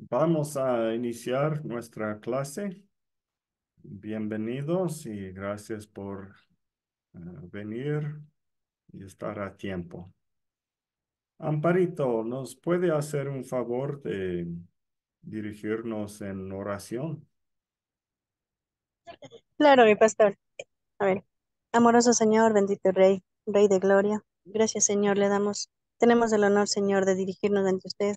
Vamos a iniciar nuestra clase. Bienvenidos y gracias por eh, venir y estar a tiempo. Amparito, ¿nos puede hacer un favor de dirigirnos en oración? Claro, mi pastor. A ver, amoroso Señor, bendito Rey, Rey de Gloria. Gracias, Señor, le damos. Tenemos el honor, Señor, de dirigirnos ante usted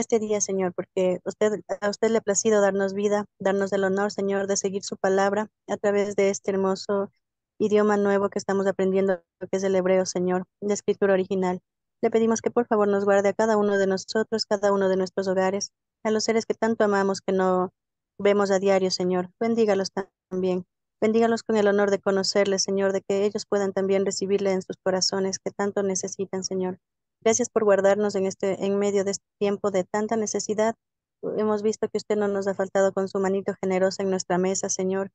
este día, Señor, porque usted, a usted le ha placido darnos vida, darnos el honor, Señor, de seguir su palabra a través de este hermoso idioma nuevo que estamos aprendiendo, que es el hebreo, Señor, la escritura original. Le pedimos que por favor nos guarde a cada uno de nosotros, cada uno de nuestros hogares, a los seres que tanto amamos que no vemos a diario, Señor. Bendígalos también. Bendígalos con el honor de conocerles, Señor, de que ellos puedan también recibirle en sus corazones que tanto necesitan, Señor. Gracias por guardarnos en, este, en medio de este tiempo de tanta necesidad. Hemos visto que usted no nos ha faltado con su manito generosa en nuestra mesa, Señor,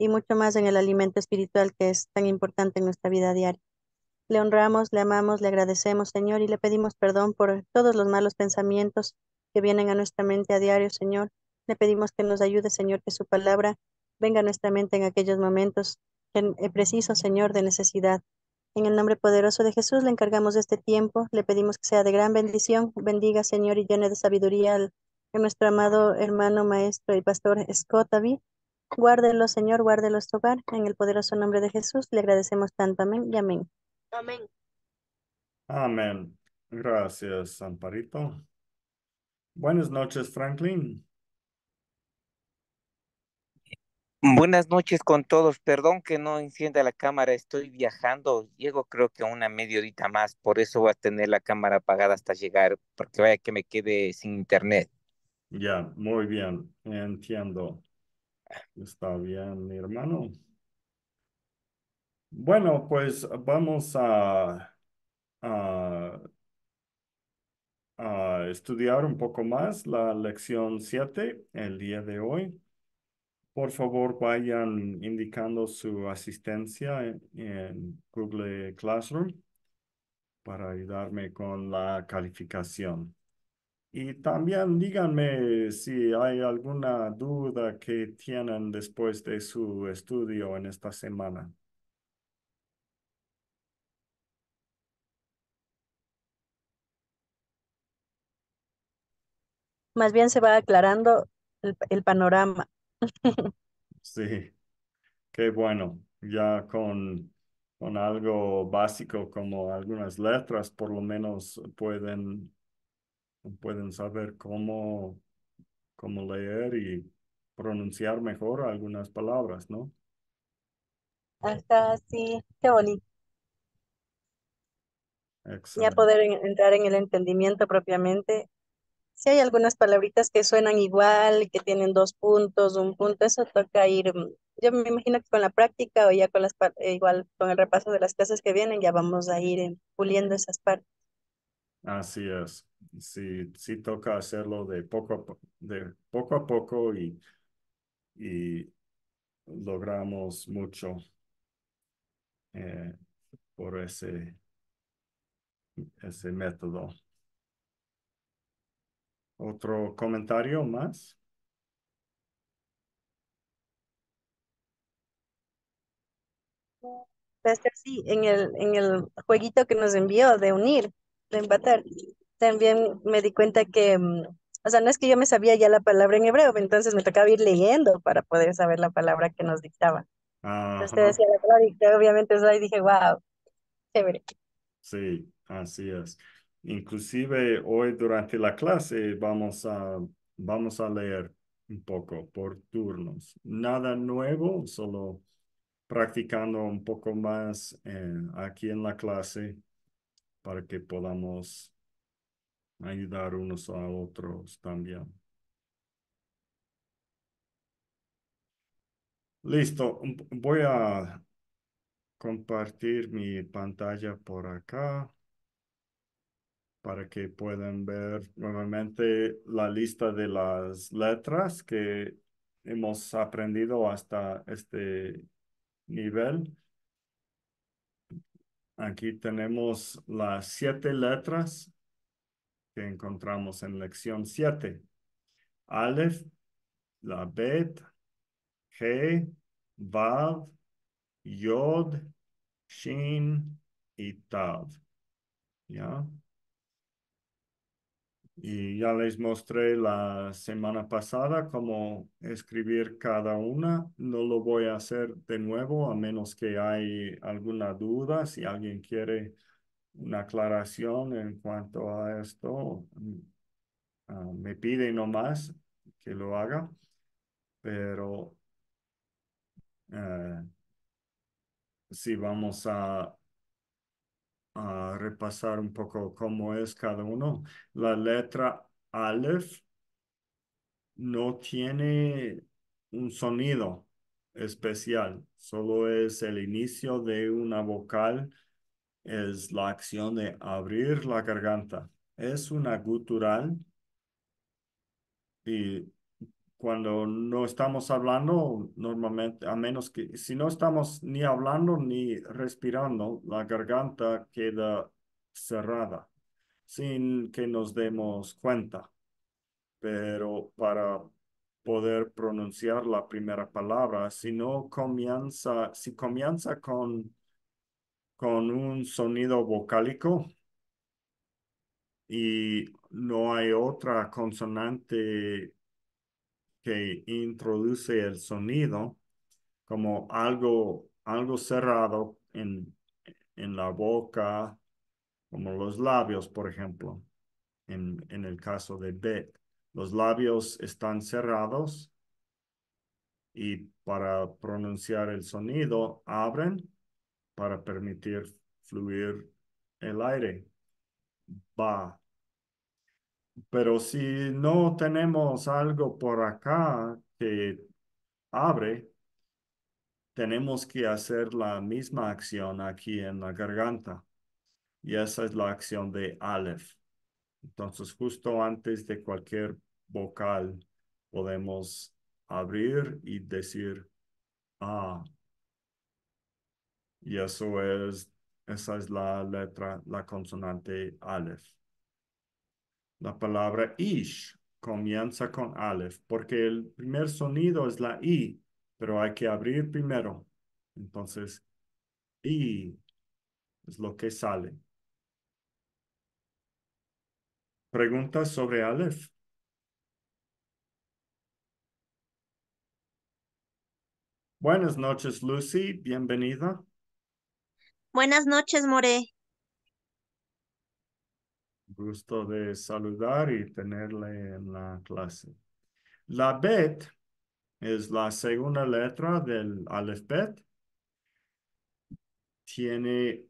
y mucho más en el alimento espiritual que es tan importante en nuestra vida diaria. Le honramos, le amamos, le agradecemos, Señor, y le pedimos perdón por todos los malos pensamientos que vienen a nuestra mente a diario, Señor. Le pedimos que nos ayude, Señor, que su palabra venga a nuestra mente en aquellos momentos eh, preciso, Señor, de necesidad. En el nombre poderoso de Jesús le encargamos este tiempo, le pedimos que sea de gran bendición, bendiga Señor y llene de sabiduría a nuestro amado hermano, maestro y pastor Scott David. Guárdelo, Señor, guárdelo su hogar. En el poderoso nombre de Jesús le agradecemos tanto. Amén y amén. Amén. Amén. Gracias, Amparito. Buenas noches, Franklin. Buenas noches con todos. Perdón que no encienda la cámara, estoy viajando. Llego creo que a una mediodita más, por eso voy a tener la cámara apagada hasta llegar, porque vaya que me quede sin internet. Ya, muy bien, entiendo. Está bien, mi hermano. Bueno, pues vamos a, a, a estudiar un poco más la lección 7 el día de hoy por favor vayan indicando su asistencia en, Google Classroom para ayudarme con la calificación. Y también díganme si hay alguna duda que tienen después de su estudio en esta semana. Más bien se va aclarando el panorama. Sí, qué bueno. Ya con, con algo básico como algunas letras, por lo menos pueden, pueden saber cómo, cómo leer y pronunciar mejor algunas palabras, ¿no? Hasta así, qué bonito. Ya poder entrar en el entendimiento propiamente si hay algunas palabritas que suenan igual, que tienen dos puntos, un punto, eso toca ir. Mm, yo me imagino que con la práctica o ya con las eh, igual con el repaso de las clases que vienen ya vamos a ir eh, puliendo esas partes. Así es. Sí, sí toca hacerlo de poco a, de poco, a poco y, y logramos mucho eh, por ese, ese método. ¿Otro comentario más? sí, en el, en el jueguito que nos envió de unir, de empatar, también me di cuenta que, mm, o sea, no es que yo me sabía ya la palabra en hebreo, entonces me tocaba ir leyendo para poder saber la palabra que nos dictaba. decía la palabra obviamente, ahí dije, wow, chévere. Sí, así es. Inclusive hoy durante la clase vamos a, vamos a leer un poco por turnos. Nada nuevo, solo practicando un poco más eh, aquí en la clase para que podamos ayudar unos a otros también. Listo, voy a compartir mi pantalla por acá para que puedan ver nuevamente la lista de las letras que hemos aprendido hasta este nivel. Aquí tenemos las siete letras que encontramos en lección 7. Aleph, la Bet, He, Vav, Yod, Shin y Tav. ¿Ya? Y ya les mostré la semana pasada cómo escribir cada una. No lo voy a hacer de nuevo a menos que hay alguna duda. Si alguien quiere una aclaración en cuanto a esto, ah, me pide nomás que lo haga. Pero eh, si vamos a a repasar un poco cómo es cada uno. La letra Aleph no tiene un sonido especial, solo es el inicio de una vocal, es la acción de abrir la garganta. Es una gutural y cuando no estamos hablando, normalmente, a menos que si no estamos ni hablando ni respirando, la garganta queda cerrada sin que nos demos cuenta. Pero para poder pronunciar la primera palabra, si no comienza, si comienza con, con un sonido vocálico y no hay otra consonante que introduce el sonido como algo, algo cerrado en, la boca, como los labios, por ejemplo, en, el caso de b Los labios están cerrados y para pronunciar el sonido abren para permitir fluir el aire. Ba, pero si no tenemos algo por acá que abre, tenemos que hacer la misma acción aquí en la garganta. Y esa es la acción de Aleph. Entonces, justo antes de cualquier vocal, podemos abrir y decir Ah. Y eso es, esa es la letra, la consonante Aleph. La palabra ish comienza con aleph, porque el primer sonido es la i, pero hay que abrir primero. Entonces, i es lo que sale. ¿Preguntas sobre aleph? Buenas noches, Lucy. Bienvenida. Buenas noches, More. Gusto de saludar y tenerle en la clase. La bet es la segunda letra del alfabet. Tiene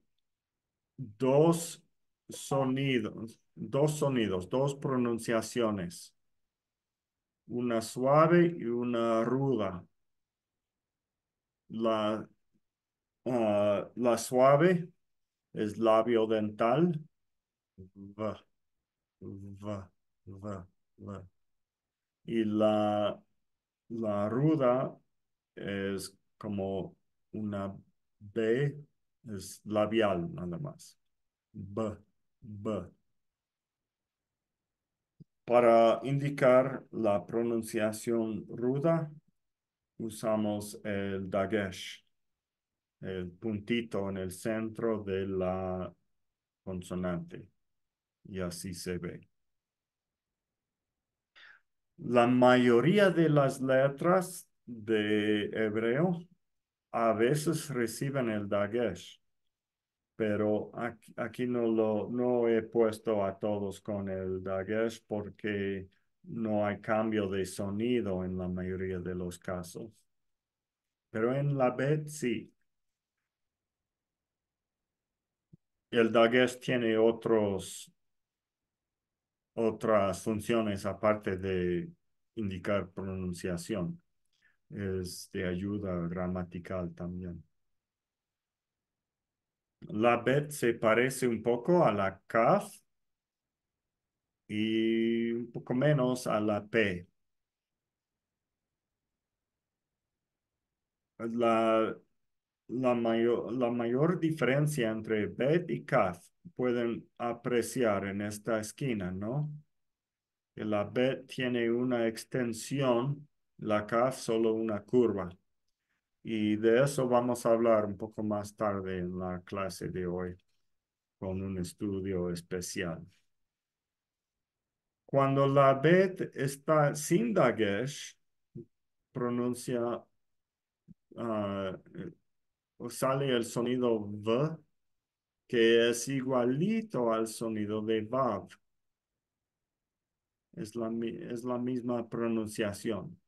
dos sonidos, dos sonidos, dos pronunciaciones. Una suave y una ruda. La, ah, la suave es labio dental y la, la ruda es como una B, es labial nada más. B, B. Para indicar la pronunciación ruda, usamos el dagesh, el puntito en el centro de la consonante y así se ve. La mayoría de las letras de hebreo a veces reciben el dagesh, pero aquí, no, lo, no he puesto a todos con el dagesh porque no hay cambio de sonido en la mayoría de los casos. Pero en la bet sí. El dagesh tiene otros otras funciones aparte de indicar pronunciación. Es de ayuda gramatical también. La BET se parece un poco a la CAF y un poco menos a la P. La la mayor, la mayor diferencia entre bet y calf pueden apreciar en esta esquina, ¿no? la bet tiene una extensión, la calf solo una curva. Y de eso vamos a hablar un poco más tarde en la clase de hoy con un estudio especial. Cuando la bet está sin dagesh, pronuncia ah, sale el sonido V, que es igualito al sonido de Vav. Es la, es la misma pronunciación.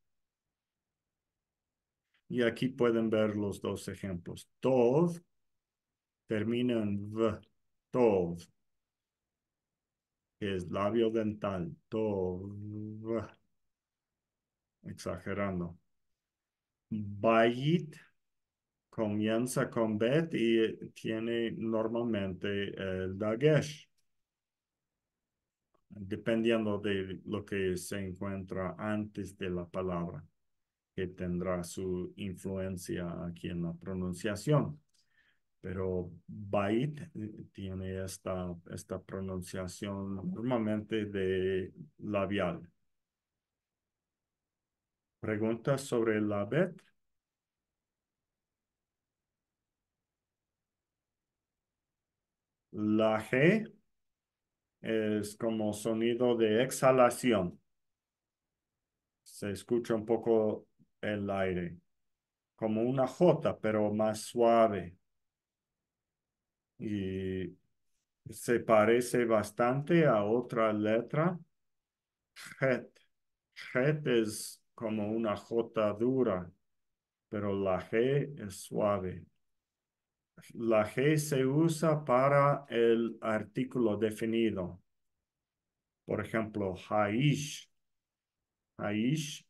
Y aquí pueden ver los dos ejemplos. Tov termina en V. Tov. es labio dental. Tov. Exagerando. Bayit comienza con Bet y eh, tiene normalmente eh, el Dagesh, dependiendo de lo que se encuentra antes de la palabra, que tendrá su influencia aquí en la pronunciación. Pero Bait eh, tiene esta, esta pronunciación normalmente de labial. ¿Preguntas sobre la Bet? La G es como sonido de exhalación. Se escucha un poco el aire, como una J, pero más suave. Y se parece bastante a otra letra. G. es como una J dura, pero la G es suave. La G se usa para el artículo definido. Por ejemplo, Haish. Haish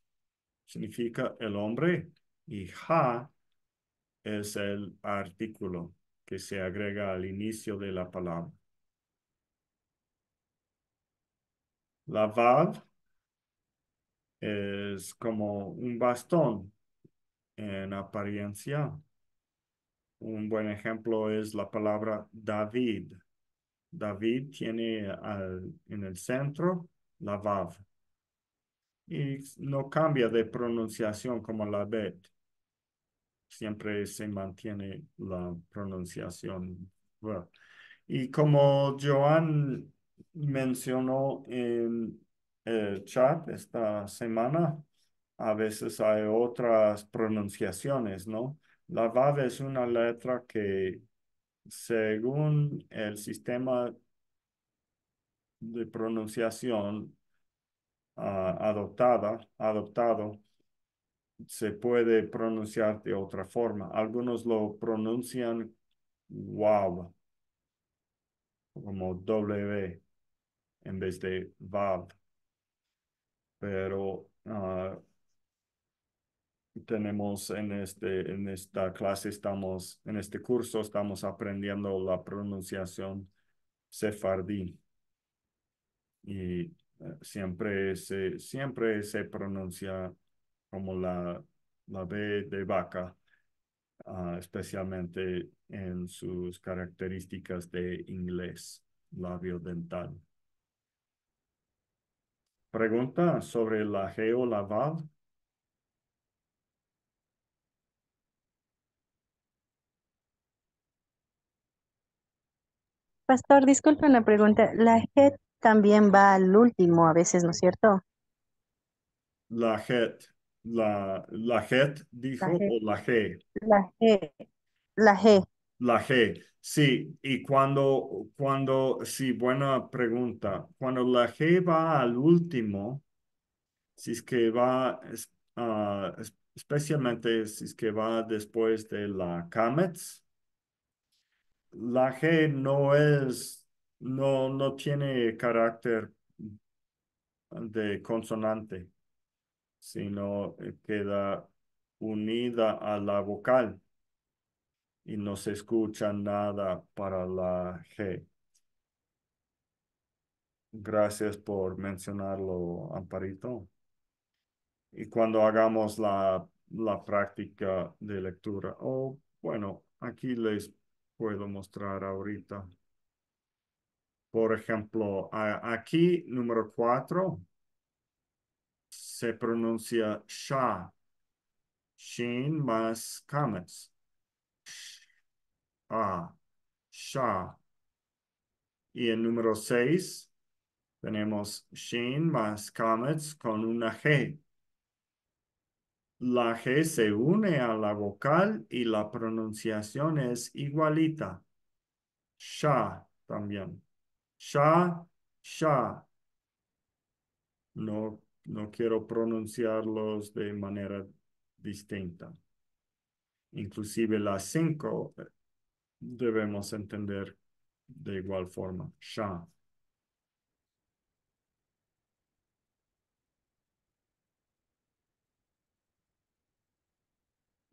significa el hombre y Ha es el artículo que se agrega al inicio de la palabra. La Vav es como un bastón en apariencia un buen ejemplo es la palabra David. David tiene en el centro la Vav. Y no cambia de pronunciación como la Bet. Siempre se mantiene la pronunciación. Y como Joan mencionó en el chat esta semana, a veces hay otras pronunciaciones, ¿no? La VAV es una letra que, según el sistema de pronunciación ah, adoptada, adoptado, se puede pronunciar de otra forma. Algunos lo pronuncian WAV, como W, en vez de VAV. Pero ah, tenemos en, este, en esta clase, estamos, en este curso, estamos aprendiendo la pronunciación sefardí. Y eh, siempre, se, siempre se pronuncia como la, la B de vaca, ah, especialmente en sus características de inglés labio dental. Pregunta sobre la geolavad Pastor, disculpe la pregunta. La G también va al último a veces, ¿no es cierto? La G, La, la dijo la o la G. La G. La G. La G. Sí, y cuando, cuando, sí, buena pregunta. Cuando la G va al último, si es que va, ah, especialmente si es que va después de la CAMETS, la G no es, no, no tiene carácter de consonante, sino queda unida a la vocal y no se escucha nada para la G. Gracias por mencionarlo, Amparito. Y cuando hagamos la, práctica de lectura, o oh, bueno, aquí les puedo mostrar ahorita. Por ejemplo, aquí número cuatro, se pronuncia sha, shin más sh Ah, sha. Y en número seis, tenemos shin más comets con una g. La G se une a la vocal y la pronunciación es igualita. Sha también. Sha, sha. No, quiero pronunciarlos de manera distinta. Inclusive las cinco eh, debemos entender de igual forma. Sha.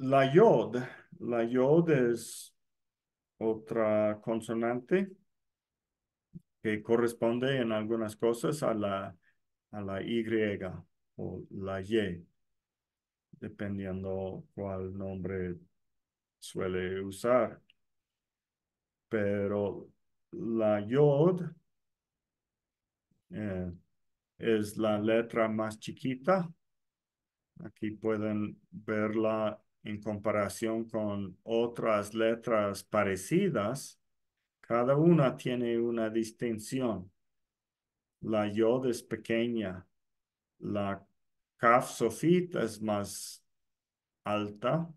La yod, la yod es otra consonante que corresponde en algunas cosas a la, a la Y o la Y, dependiendo cuál nombre suele usar. Pero la yod eh, es la letra más chiquita. Aquí pueden verla en comparación con otras letras parecidas, cada una tiene una distinción. La yod es pequeña, la kaf sofit es más alta,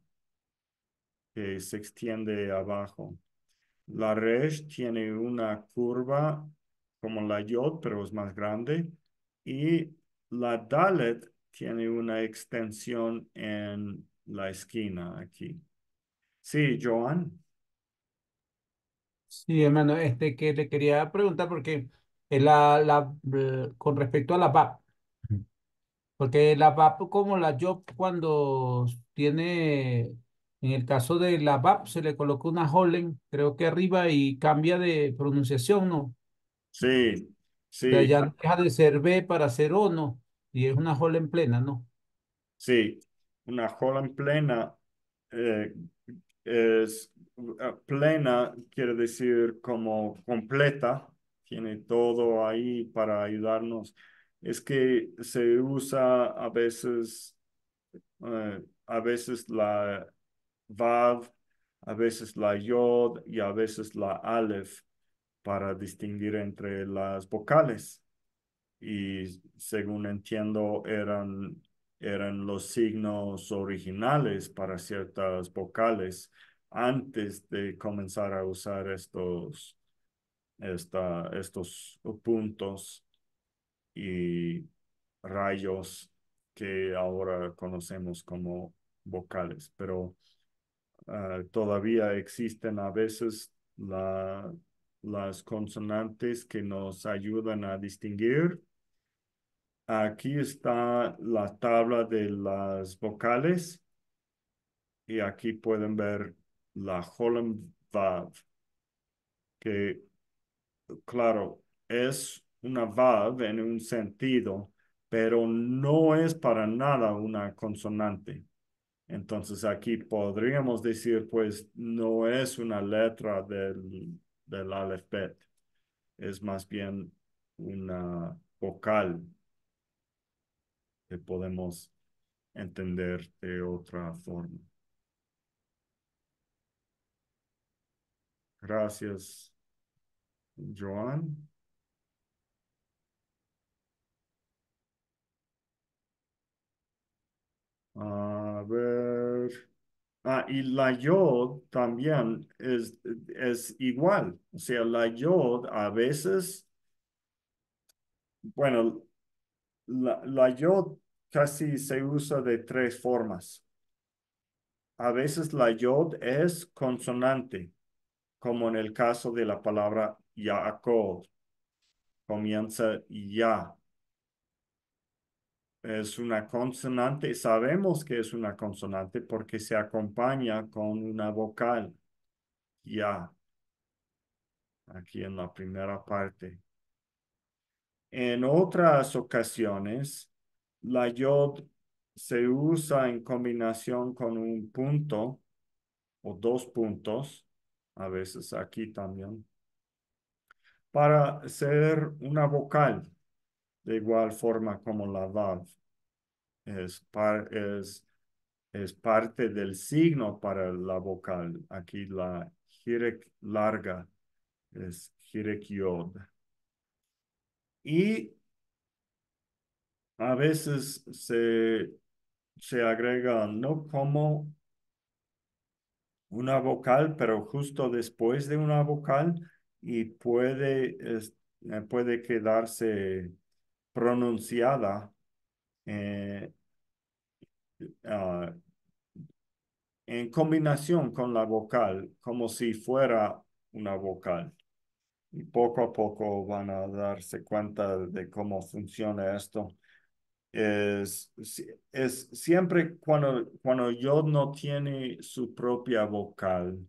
que se extiende abajo. La resh tiene una curva como la yod, pero es más grande. Y la dalet tiene una extensión en la esquina aquí. Sí, Joan. Sí, hermano, este que le quería preguntar porque la, la, eh, con respecto a la VAP, porque la VAP como la job cuando tiene, en el caso de la VAP se le colocó una Hollen, creo que arriba y cambia de pronunciación, ¿no? Sí, sí. O ya deja de ser B para ser O, ¿no? Y es una Hollen plena, ¿no? Sí, una en plena eh, es ah, plena, quiere decir como completa, tiene todo ahí para ayudarnos. Es que se usa a veces, eh, a veces la vav, a veces la yod y a veces la aleph para distinguir entre las vocales. Y según entiendo, eran eran los signos originales para ciertas vocales antes de comenzar a usar estos, esta, estos puntos y rayos que ahora conocemos como vocales, pero ah, todavía existen a veces las consonantes que nos ayudan a distinguir Aquí está la tabla de las vocales y aquí pueden ver la Holm Vav, que claro, es una Vav en un sentido, pero no es para nada una consonante. Entonces aquí podríamos decir, pues no es una letra del, del es más bien una vocal que podemos entender de otra forma. Gracias, Joan. A ver. Ah, y la yod también es, es igual. O sea, la yod a veces, bueno, la, yod casi se usa de tres formas. A veces la yod es consonante, como en el caso de la palabra Yaakov. Comienza ya. Es una consonante, sabemos que es una consonante porque se acompaña con una vocal. Ya. Aquí en la primera parte. En otras ocasiones, la yod se usa en combinación con un punto o dos puntos, a veces aquí también, para ser una vocal de igual forma como la vav. Es, es parte del signo para la vocal. Aquí la jirek larga es jirek yod. Y a veces se, agrega no como una vocal, pero justo después de una vocal y puede, eh, puede quedarse pronunciada eh, ah, en combinación con la vocal, como si fuera una vocal y poco a poco van a darse cuenta de cómo funciona esto. Es, es siempre cuando, cuando yo no tiene su propia vocal,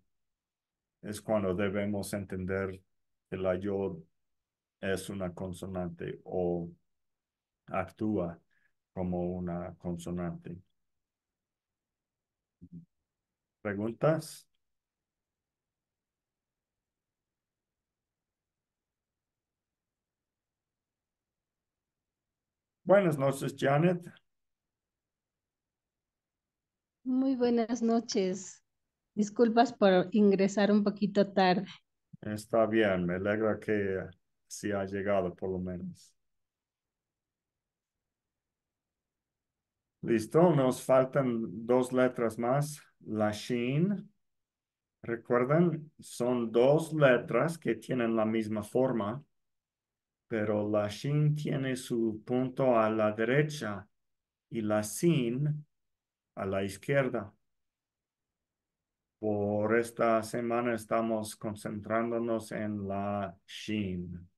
es cuando debemos entender que la yo es una consonante o actúa como una consonante. ¿Preguntas? Buenas noches, Janet. Muy buenas noches. Disculpas por ingresar un poquito tarde. Está bien, me alegra que sí ha llegado por lo menos. Listo, nos faltan dos letras más. La Sheen, Recuerden, son dos letras que tienen la misma forma pero la shin tiene su punto a la derecha y la sin a la izquierda. Por esta semana estamos concentrándonos en la shin.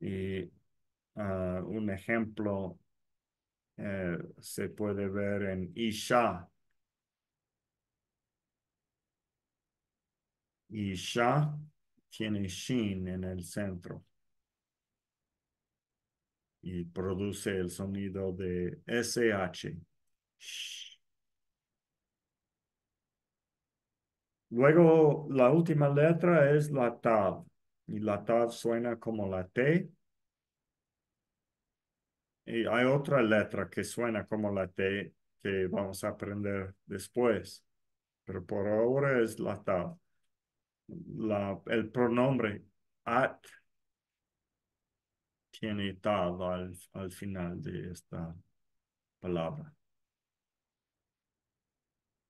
Y ah, un ejemplo eh, se puede ver en Isha. Isha tiene shin en el centro y produce el sonido de SH. Luego la última letra es la tab y la tab suena como la T. Y hay otra letra que suena como la T que vamos a aprender después, pero por ahora es la tab la, el pronombre at tiene tal al, al final de esta palabra.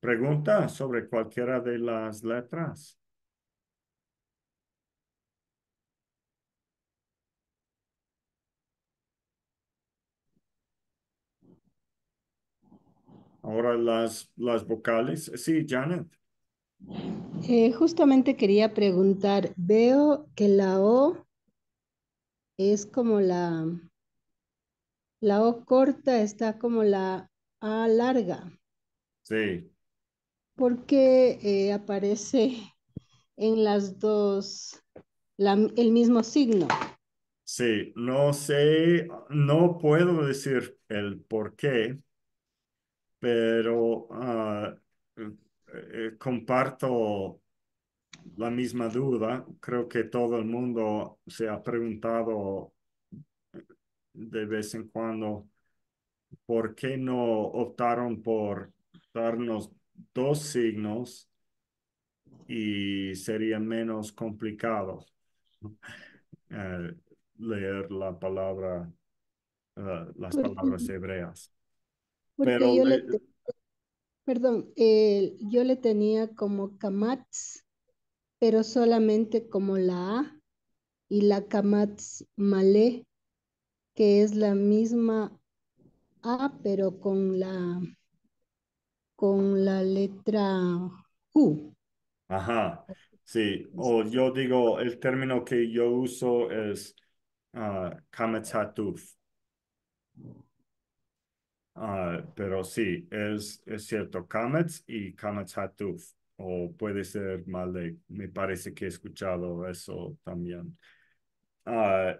Pregunta sobre cualquiera de las letras. Ahora las, las vocales. Sí, Janet. Eh, justamente quería preguntar, veo que la O es como la, la O corta está como la A larga. Sí. ¿Por qué eh, aparece en las dos el mismo signo? Sí, no sé, no puedo decir el por qué, pero ah, eh, eh, comparto la misma duda. Creo que todo el mundo se ha preguntado eh, de vez en cuando por qué no optaron por darnos dos signos y sería menos complicado leer la palabra, las palabras hebreas. Pero yo Perdón, yo le tenía como Kamats, pero solamente como la A y la kamatz Malé, que es la misma A, pero con la, con la letra U. Ajá, sí. O yo digo, el término que yo uso es uh, Ah, pero sí, es, es cierto, Kamets y Kamets Hatuf, o puede ser Malek, me parece que he escuchado eso también. Ah,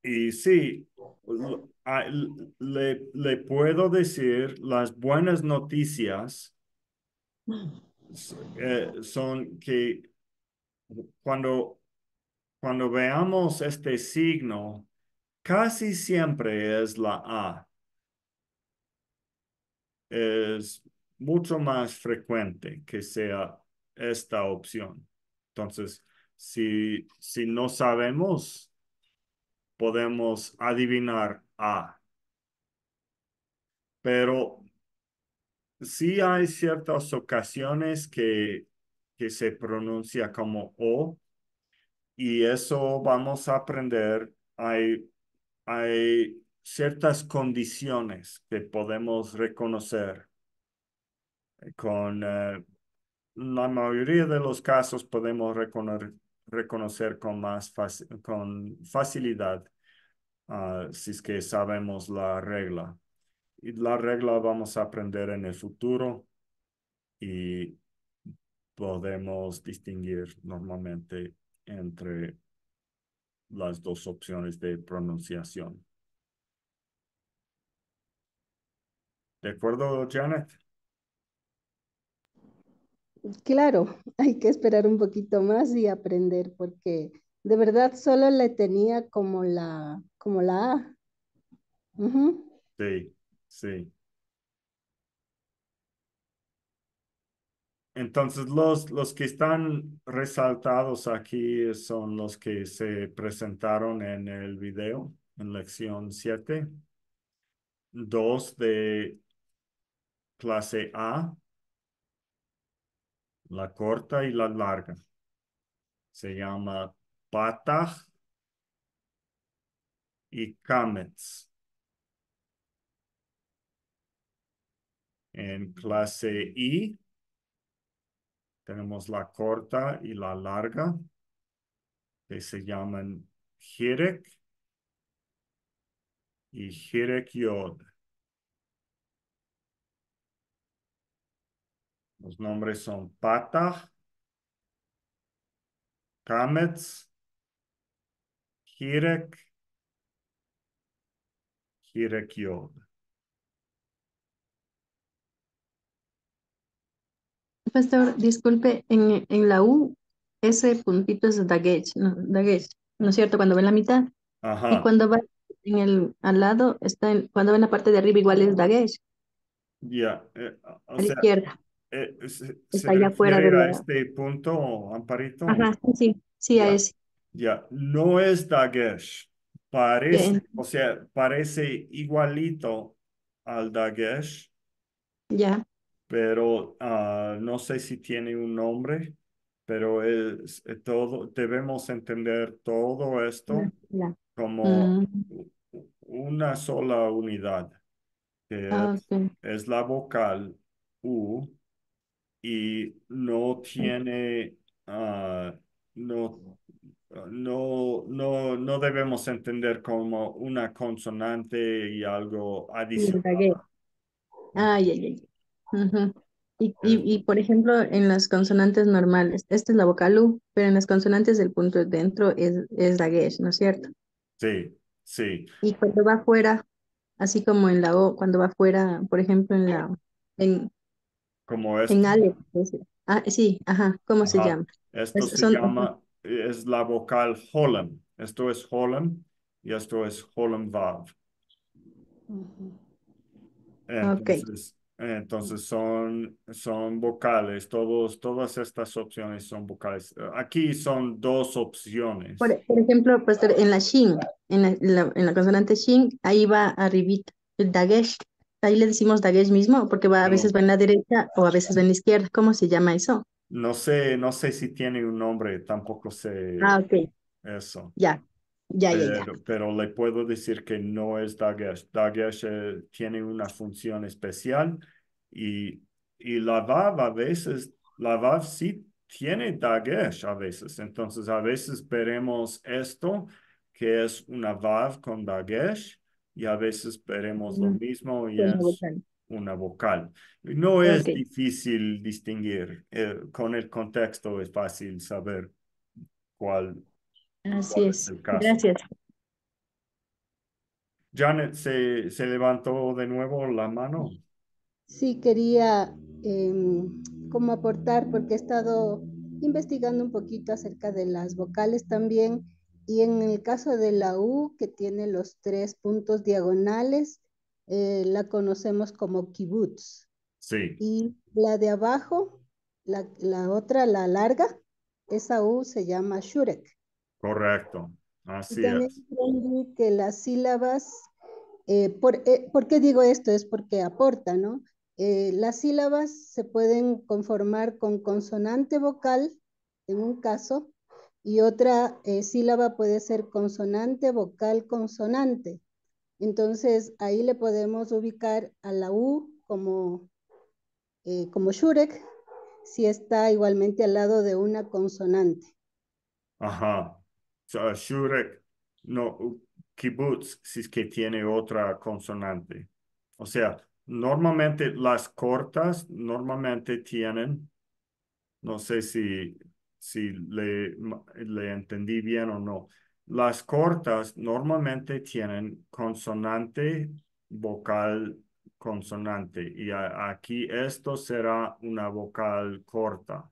y sí, ah, le, puedo decir las buenas noticias eh, son que cuando, cuando veamos este signo, casi siempre es la A es mucho más frecuente que sea esta opción. Entonces, si, si no sabemos, podemos adivinar A. Pero sí hay ciertas ocasiones que, que se pronuncia como O y eso vamos a aprender. hay ciertas condiciones que podemos reconocer. Con eh, la mayoría de los casos podemos reconocer, con más con facilidad ah, si es que sabemos la regla. Y la regla vamos a aprender en el futuro y podemos distinguir normalmente entre las dos opciones de pronunciación. ¿De acuerdo, Janet? Claro, hay que esperar un poquito más y aprender porque de verdad solo le tenía como la, como la A. Sí, sí. Entonces, los, los que están resaltados aquí son los que se presentaron en el video, en lección 7. Dos de clase A, la corta y la larga. Se llama pataj y kamets. En clase I tenemos la corta y la larga que se llaman jirek y jirek yod. Los nombres son Patah, Kamez, Kirek, Yod. Pastor, disculpe, en, en la U ese puntito es Dagesh, ¿no? ¿no es cierto? Cuando ven la mitad. Y cuando va en el, al lado, está cuando ven la parte de arriba, igual es Dagesh. Ya. Eh, a la izquierda. Eh, eh, está ya afuera de este punto, Amparito. sí, sí, ya. Ya, no es Dagesh. Parece, o sea, parece igualito al Dagesh. Ya. Pero ah, no sé si tiene un nombre, pero es, eh, todo, debemos entender todo esto como mm. una sola unidad, que ah, es la vocal U y no tiene, ah, ah, no, no, no, debemos entender como una consonante y algo adicional. Ay, ay, ay. y, y, por ejemplo, en las consonantes normales, esta es la vocal U, pero en las consonantes del punto dentro es, es G, ¿no es cierto? Sí, sí. Y cuando va afuera, así como en la O, cuando va afuera, por ejemplo, en la en, como es. En Alex. Pues, ah, sí, ajá, ¿cómo se llama? Esto pues, se llama, es la vocal Holland. Esto es Holland y esto es Holland Vav. Entonces, okay. entonces son, son vocales, todos, todas estas opciones son vocales. Aquí son dos opciones. Por, ejemplo, pues, en la shin, en la, consonante shin, ahí va arribita, el dagesh Ahí le decimos Dagesh mismo, porque a veces va en la derecha o a veces va en la izquierda. ¿Cómo se llama eso? No sé, no sé si tiene un nombre, tampoco sé. Ah, okay. Eso. Ya, ya, pero, ya, ya. Pero le puedo decir que no es Dagesh. Dagesh eh, tiene una función especial y, y la VAV a veces, la VAV sí tiene Dagesh a veces. Entonces, a veces veremos esto, que es una VAV con Dagesh y a veces veremos lo mismo y es una vocal. No ah, es difícil distinguir, eh, con el contexto es fácil saber cuál, es. el caso. Gracias. Janet, ¿se, ¿se, levantó de nuevo la mano? Sí, quería em, como aportar porque he estado investigando un poquito acerca de las vocales también y en el caso de la U, que tiene los tres puntos diagonales, eh, la conocemos como kibutz. Sí. Y la de abajo, la, otra, la larga, esa U se llama shurek. Correcto. Así y es. que las sílabas, eh, por, eh, por, qué digo esto? Es porque aporta, ¿no? las sílabas se pueden conformar con consonante vocal, en un caso, y otra eh, sílaba puede ser consonante, vocal, consonante. Entonces ahí le podemos ubicar a la U como, eh, como Shurek si está igualmente al lado de una consonante. Ajá. shurek, no, kibutz, si es que tiene otra consonante. O sea, normalmente las cortas normalmente tienen, no sé si si le, le entendí bien o no. Las cortas normalmente tienen consonante, vocal, consonante. Y aquí esto será una vocal corta.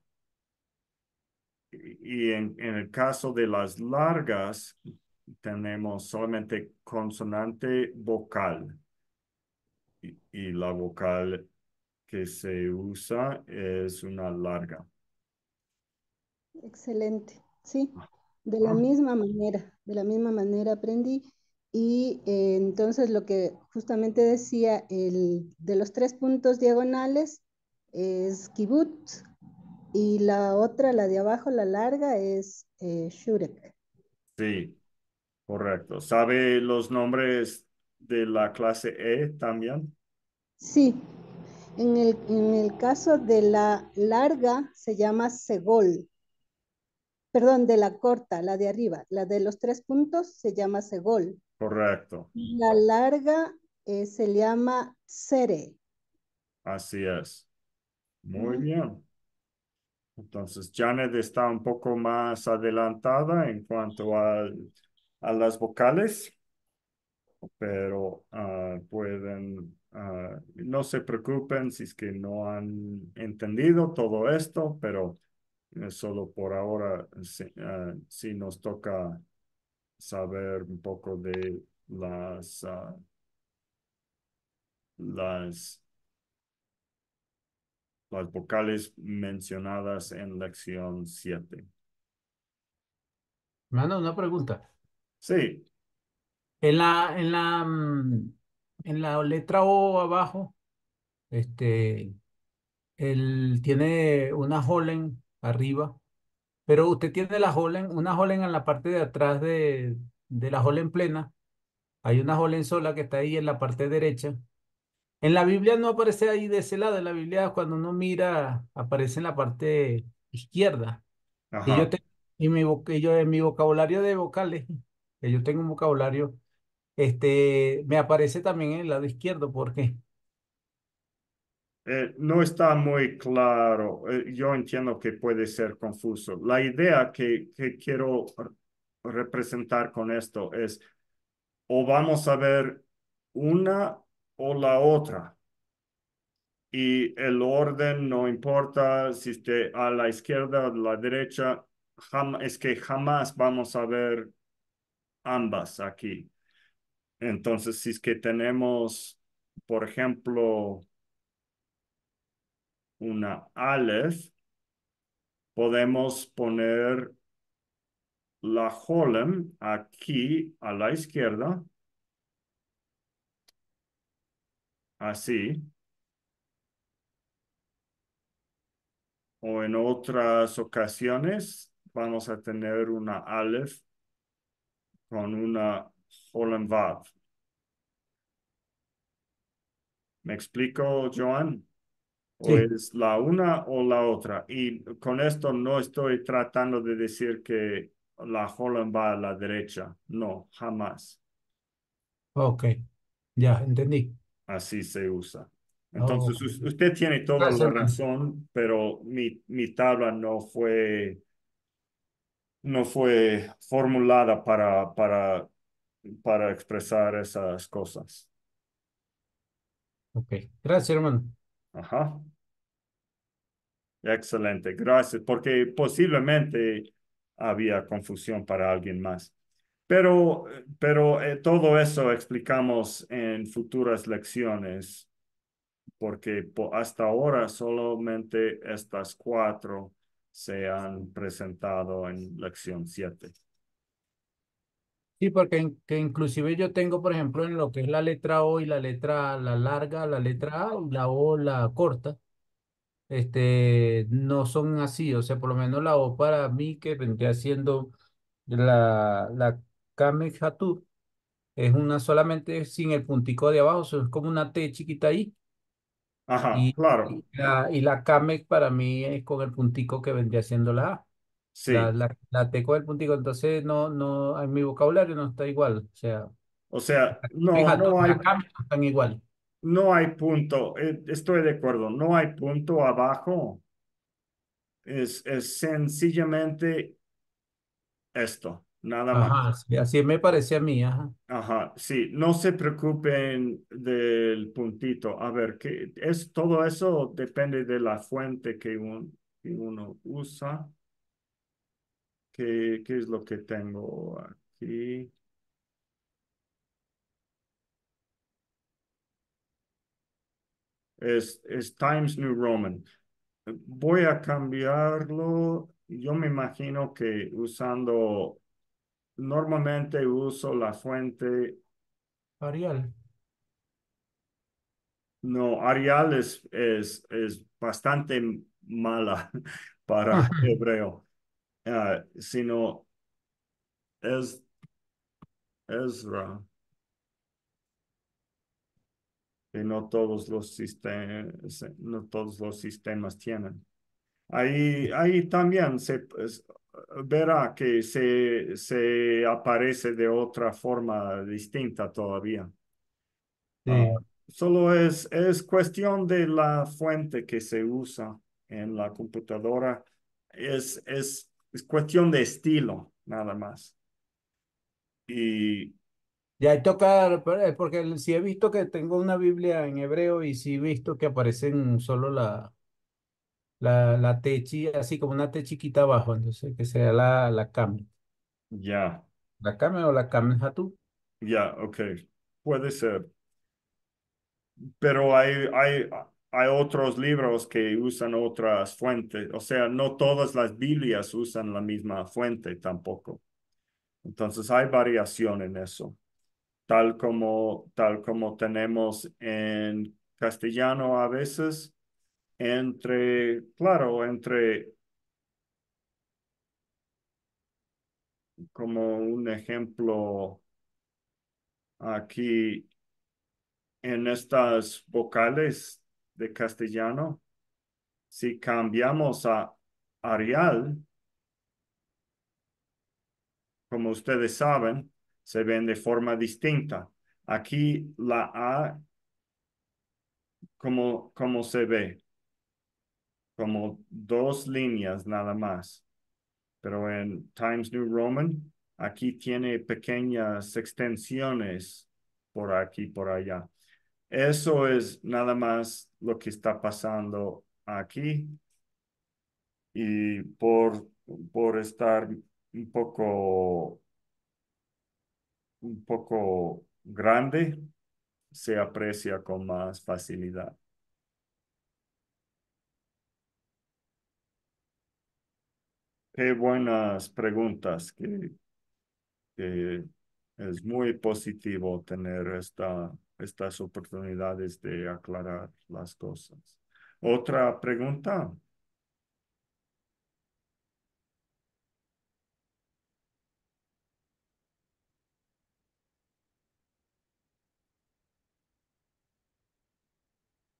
Y en, el caso de las largas, tenemos solamente consonante vocal. y la vocal que se usa es una larga. Excelente, sí, de la ah. misma manera, de la misma manera aprendí. Y eh, entonces lo que justamente decía, el, de los tres puntos diagonales es kibbutz y la otra, la de abajo, la larga, es eh, shurek. Sí, correcto. ¿Sabe los nombres de la clase E también? Sí, en el, en el caso de la larga se llama segol perdón, de la corta, la de arriba, la de los tres puntos se llama segol. Correcto. La larga eh, se llama sere. Así es. Muy bien. Entonces, Janet está un poco más adelantada en cuanto a, las vocales, pero ah, pueden, ah, no se preocupen si es que no han entendido todo esto, pero eh, solo por ahora, si, eh, nos toca saber un poco de las, ah, las, vocales mencionadas en lección 7. Mano, una pregunta. Sí. En la, en la, mm, en la letra O abajo, este, él tiene una holen arriba. Pero usted tiene la Holen, una Holen en la parte de atrás de, de la en plena. Hay una en sola que está ahí en la parte derecha. En la Biblia no aparece ahí de ese lado. En la Biblia, cuando uno mira, aparece en la parte izquierda. Y yo, tengo, y mi, yo en mi vocabulario de vocales, que yo tengo un vocabulario, este, me aparece también en el lado izquierdo. ¿Por qué? Eh, no está muy claro. Eh, yo entiendo que puede ser confuso. La idea que, quiero representar con esto es o vamos a ver una o la otra. Y el orden no importa si esté a la izquierda o a la derecha, es que jamás vamos a ver ambas aquí. Entonces, si es que tenemos, por ejemplo, una Aleph, podemos poner la Holem aquí a la izquierda, así, o en otras ocasiones vamos a tener una Aleph con una Holem Vav. ¿Me explico, Joan? o es pues, la una o la otra. Y con esto no estoy tratando de decir que la Holland va a la derecha, no, jamás. Ok, ya entendí. Así se usa. Oh, Entonces, usted tiene toda la razón, pero mi, mi tabla no fue, no fue formulada para, para, para expresar esas cosas. Ok, gracias, hermano. Ajá. Excelente, gracias, porque posiblemente había confusión para alguien más. Pero, pero eh, todo eso explicamos en futuras lecciones, porque hasta ahora solamente estas cuatro se han presentado en lección 7. Sí, porque que inclusive yo tengo, por ejemplo, en lo que es la letra O y la letra la larga, la letra A la O la corta este, no son así. O sea, por lo menos la O para mí que vendría siendo la, la Kamek es una solamente sin el puntico de abajo, es como una T chiquita ahí. Ajá, claro. Y la, y la Kamek para mí es con el puntico que vendría siendo la A. Sí. La, la, T con el puntico, entonces no, no, en mi vocabulario no está igual, o sea. O sea, no, no hay. no están igual no hay punto, eh, estoy de acuerdo, no hay punto abajo. Es, sencillamente esto, nada más. Ajá, así me parece a mí, ajá. Ajá, sí, no se preocupen del puntito. A ver, es, todo eso depende de la fuente que, uno usa. que ¿Qué es lo que tengo aquí? es, Times New Roman. Voy a cambiarlo. Yo me imagino que usando, normalmente uso la fuente. Arial. No, Arial es, es, es bastante mala para hebreo, ah, sino es Ezra que no todos los, sistemas, no todos los sistemas tienen. Ahí, ahí también se pues, verá que se, se aparece de otra forma distinta todavía. Ah, solo es, es cuestión de la fuente que se usa en la computadora. Es, es, es cuestión de estilo, nada más. Y ya toca, porque si he visto que tengo una Biblia en hebreo y si he visto que aparecen solo la, la, la techi así como una techiquita chiquita abajo, entonces que sea la, la Kame. Ya. ¿La Kame o la Kame tú? Ya, ok. Puede ser. Pero hay, hay, hay otros libros que usan otras fuentes. O sea, no todas las Biblias usan la misma fuente tampoco. Entonces hay variación en eso tal como, tal como tenemos en castellano a veces, entre, claro, entre como un ejemplo aquí en estas vocales de castellano, si cambiamos a Arial, como ustedes saben, se ven de forma distinta. Aquí la A, como, como se ve, como dos líneas nada más. Pero en Times New Roman, aquí tiene pequeñas extensiones por aquí, por allá. Eso es nada más lo que está pasando aquí. Y por, por estar un poco un poco grande se aprecia con más facilidad. Qué buenas preguntas, que, es muy positivo tener esta, estas oportunidades de aclarar las cosas. Otra pregunta.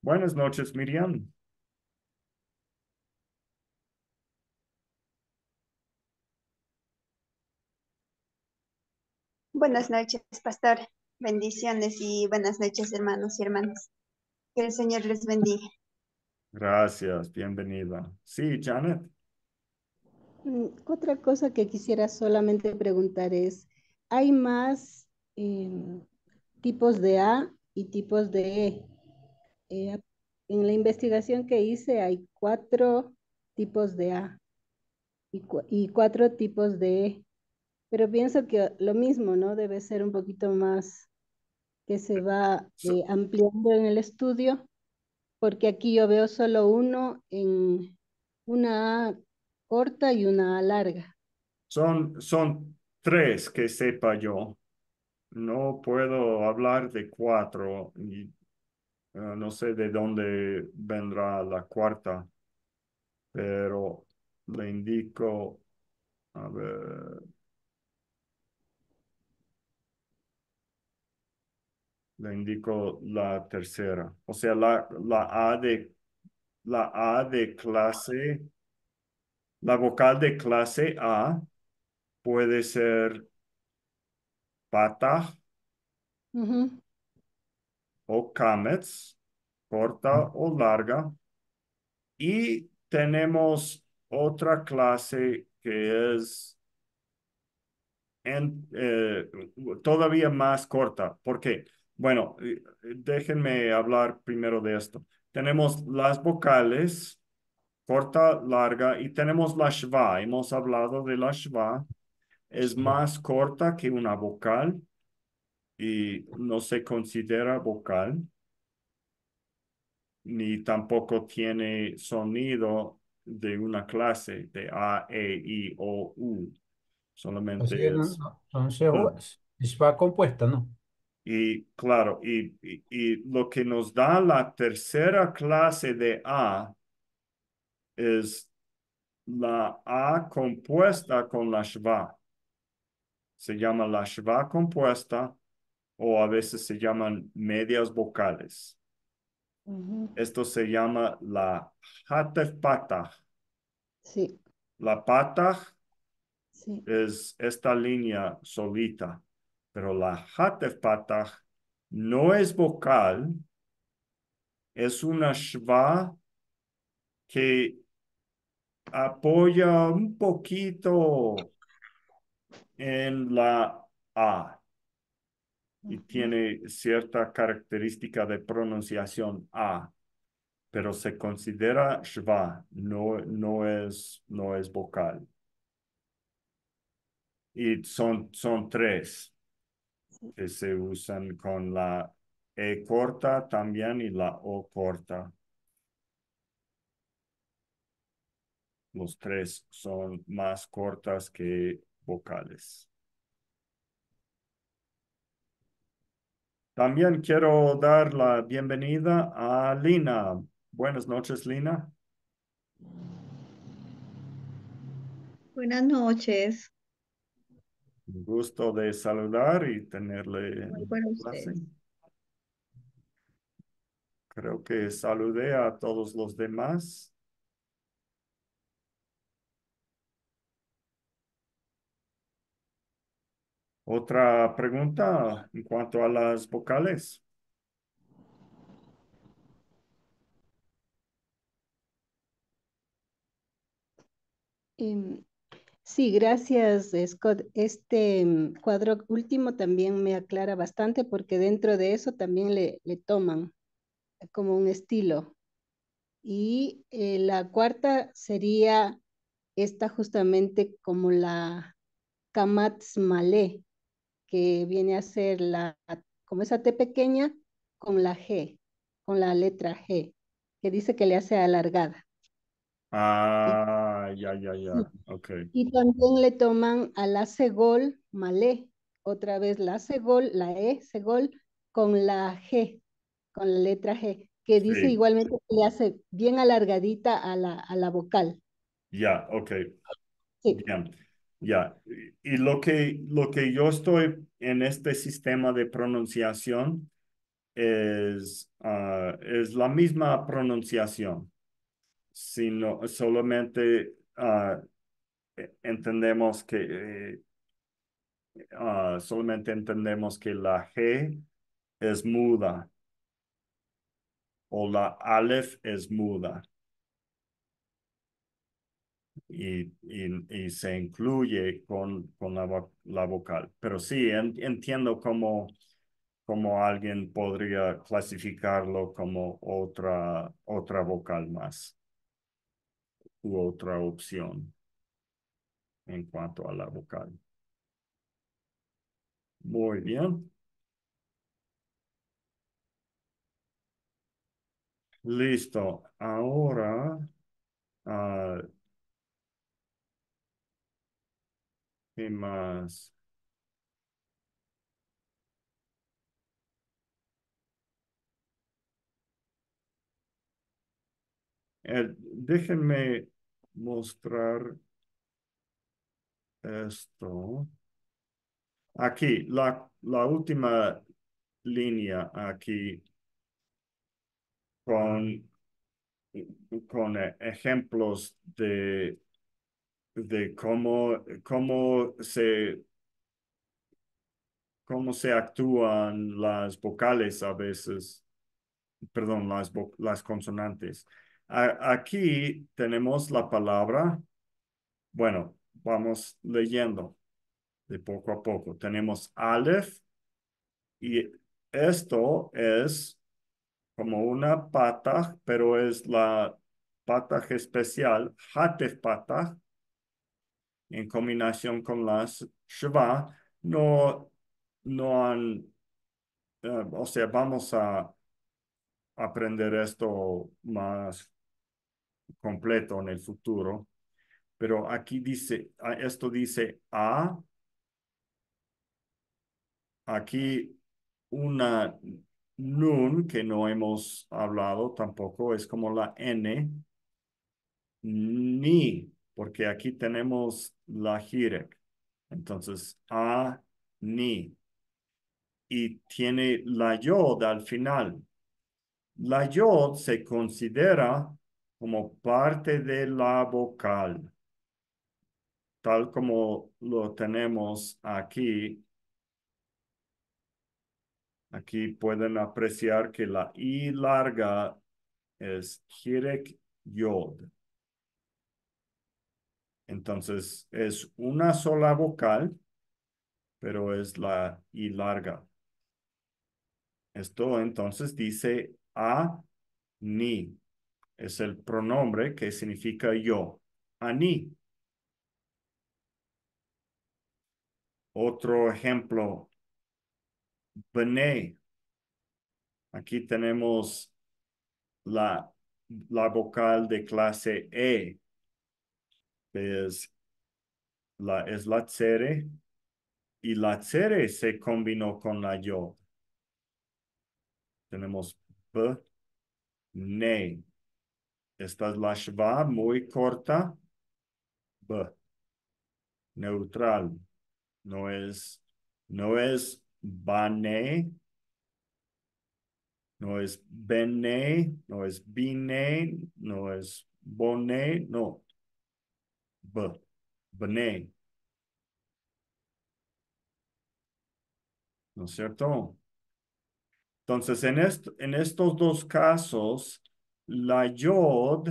Buenas noches, Miriam. Buenas noches, pastor. Bendiciones y buenas noches, hermanos y hermanas. Que el Señor les bendiga. Gracias, bienvenida. Sí, Janet. Mm, otra cosa que quisiera solamente preguntar es, ¿hay más em, tipos de A y tipos de E? Eh, en la investigación que hice hay cuatro tipos de A y, cuatro tipos de E. Pero pienso que lo mismo, ¿no? Debe ser un poquito más que se va eh, ampliando en el estudio, porque aquí yo veo solo uno en una A corta y una A larga. Son, son tres que sepa yo. No puedo hablar de cuatro. Eh, no sé de dónde vendrá la cuarta, pero le indico, a ver. Le indico la tercera, o sea, la, la A de la A de clase, la vocal de clase A puede ser pata o camets, corta o larga. Y tenemos otra clase que es eh, todavía más corta. porque, Bueno, eh, déjenme hablar primero de esto. Tenemos las vocales, corta, larga, y tenemos la shva. Hemos hablado de la shva. Es más corta que una vocal y no se considera vocal, ni tampoco tiene sonido de una clase de A, E, I, O, U. Solamente es, va compuesta, ¿no? Y claro, y, lo que nos da la tercera clase de A es la A compuesta con la Shva. Se llama la Shva compuesta o a veces se llaman medias vocales. Esto se llama la pata. Sí. La pata es esta línea solita, pero la Hatef pata no es vocal, es una shva que apoya un poquito en la A y tiene cierta característica de pronunciación A, pero se considera shva, no, no, es, no es vocal. Y son, son tres que se usan con la E corta también y la O corta. Los tres son más cortas que vocales. También quiero dar la bienvenida a Lina. Buenas noches, Lina. Buenas noches. Un gusto de saludar y tenerle. Muy buenas Creo que saludé a todos los demás. Otra pregunta en cuanto a las vocales. Em, sí, gracias, Scott. Este em, cuadro último también me aclara bastante porque dentro de eso también le, toman como un estilo. Y eh, la cuarta sería esta justamente como la kamats que viene a ser la, como esa T pequeña con la G, con la letra G, que dice que le hace alargada. Ah, ya, ya, ya, ok. Y también le toman a la Segol malé, otra vez la Segol, la E, Segol, con la G, con la letra G, que dice igualmente que le hace bien alargadita a la, a la vocal. Ya, ok. Sí. Ya, y lo que, lo que yo estoy en este sistema de pronunciación es, ah, es la misma pronunciación, sino solamente ah, e, entendemos que, ah, solamente entendemos que la G es muda o la Aleph es muda y, y, se incluye con, con la, vocal. Pero sí, entiendo cómo, cómo, alguien podría clasificarlo como otra, otra vocal más u otra opción en cuanto a la vocal. Muy bien. Listo. Ahora ah, Eh, déjenme mostrar esto. Aquí, la, la última línea aquí con, con eh, ejemplos de de cómo, cómo, se, cómo se actúan las vocales a veces, perdón, las, las consonantes. aquí tenemos la palabra, bueno, vamos leyendo de poco a poco. Tenemos Aleph y esto es como una pata, pero es la pata especial, Hatef pata, en combinación con las Shiva, no, no han, eh, o sea, vamos a aprender esto más completo en el futuro, pero aquí dice, esto dice A, aquí una nun que no hemos hablado tampoco, es como la N, ni, porque aquí tenemos la jirek. Entonces, a, ni. Y tiene la yod al final. La yod se considera como parte de la vocal, tal como lo tenemos aquí. Aquí pueden apreciar que la I larga es Hirek Yod. Entonces es una sola vocal, pero es la I larga. Esto entonces dice a ni. Es el pronombre que significa yo. a-ni. Otro ejemplo. Bene. Aquí tenemos la, la vocal de clase E es la, es la tsere, y la tsere se combinó con la yo. Tenemos b, ne. Esta es la shva muy corta, b. Neutral. No es, no es bane, no es bene, no es bine, no es bone, no. B. ¿No es cierto? Entonces, en, en estos dos casos, la yod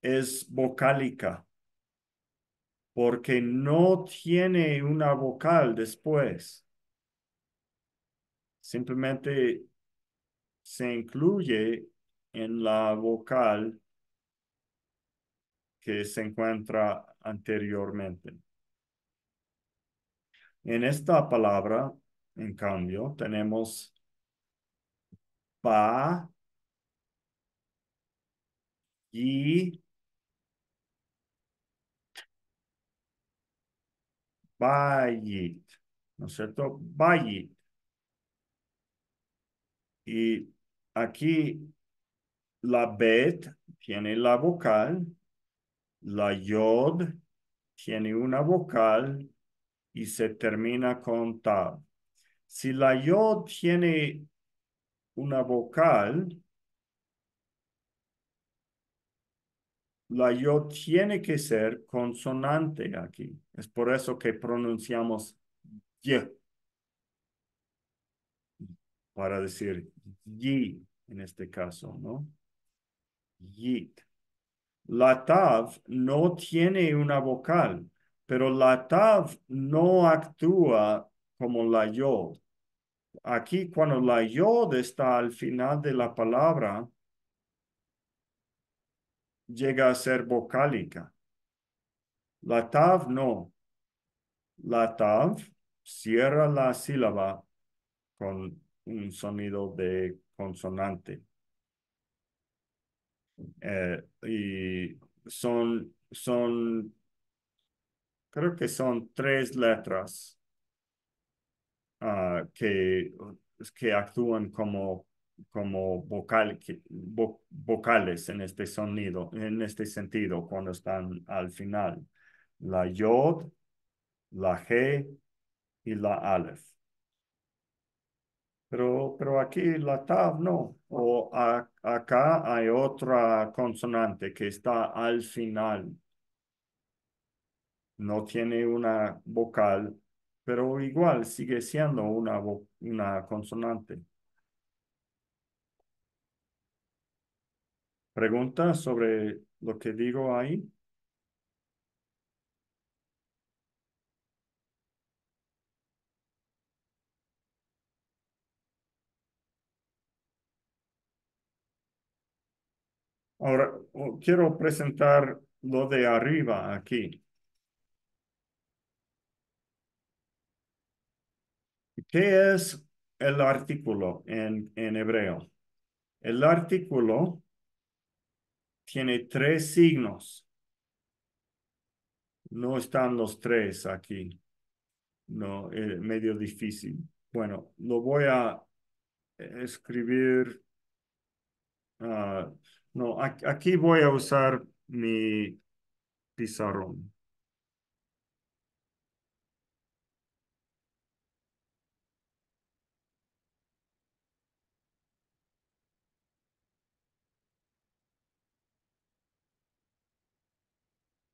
es vocálica porque no tiene una vocal después. Simplemente se incluye en la vocal que se encuentra anteriormente. En esta palabra, en cambio, tenemos pa y bayit, ¿no es cierto? Bayit. Y aquí la bet tiene la vocal la yod tiene una vocal y se termina con ta. Si la yod tiene una vocal, la yod tiene que ser consonante aquí. Es por eso que pronunciamos y para decir Y en este caso, ¿no? Yit. La TAV no tiene una vocal, pero la TAV no actúa como la yod. Aquí cuando la yod está al final de la palabra, llega a ser vocálica. La tav no. La tav cierra la sílaba con un sonido de consonante. Eh, y son, son, creo que son tres letras ah, que, que actúan como, como vocal, vocales en este sonido, en este sentido, cuando están al final. La yod, la g y la aleph pero, pero aquí la tab no, o acá hay otra consonante que está al final. No tiene una vocal, pero igual sigue siendo una, una consonante. pregunta sobre lo que digo ahí? Ahora, quiero presentar lo de arriba aquí. ¿Qué es el artículo en, en hebreo? El artículo tiene tres signos. No están los tres aquí. No, es eh, medio difícil. Bueno, lo voy a eh, escribir. Ah, no, aquí voy a usar mi pizarrón.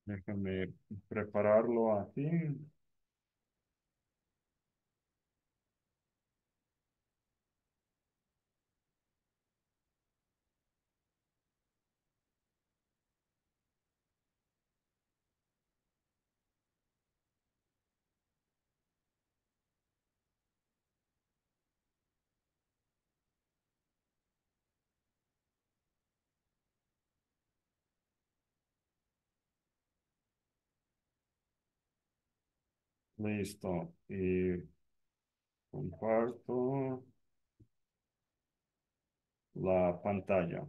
Déjame prepararlo aquí. Listo. Y comparto la pantalla.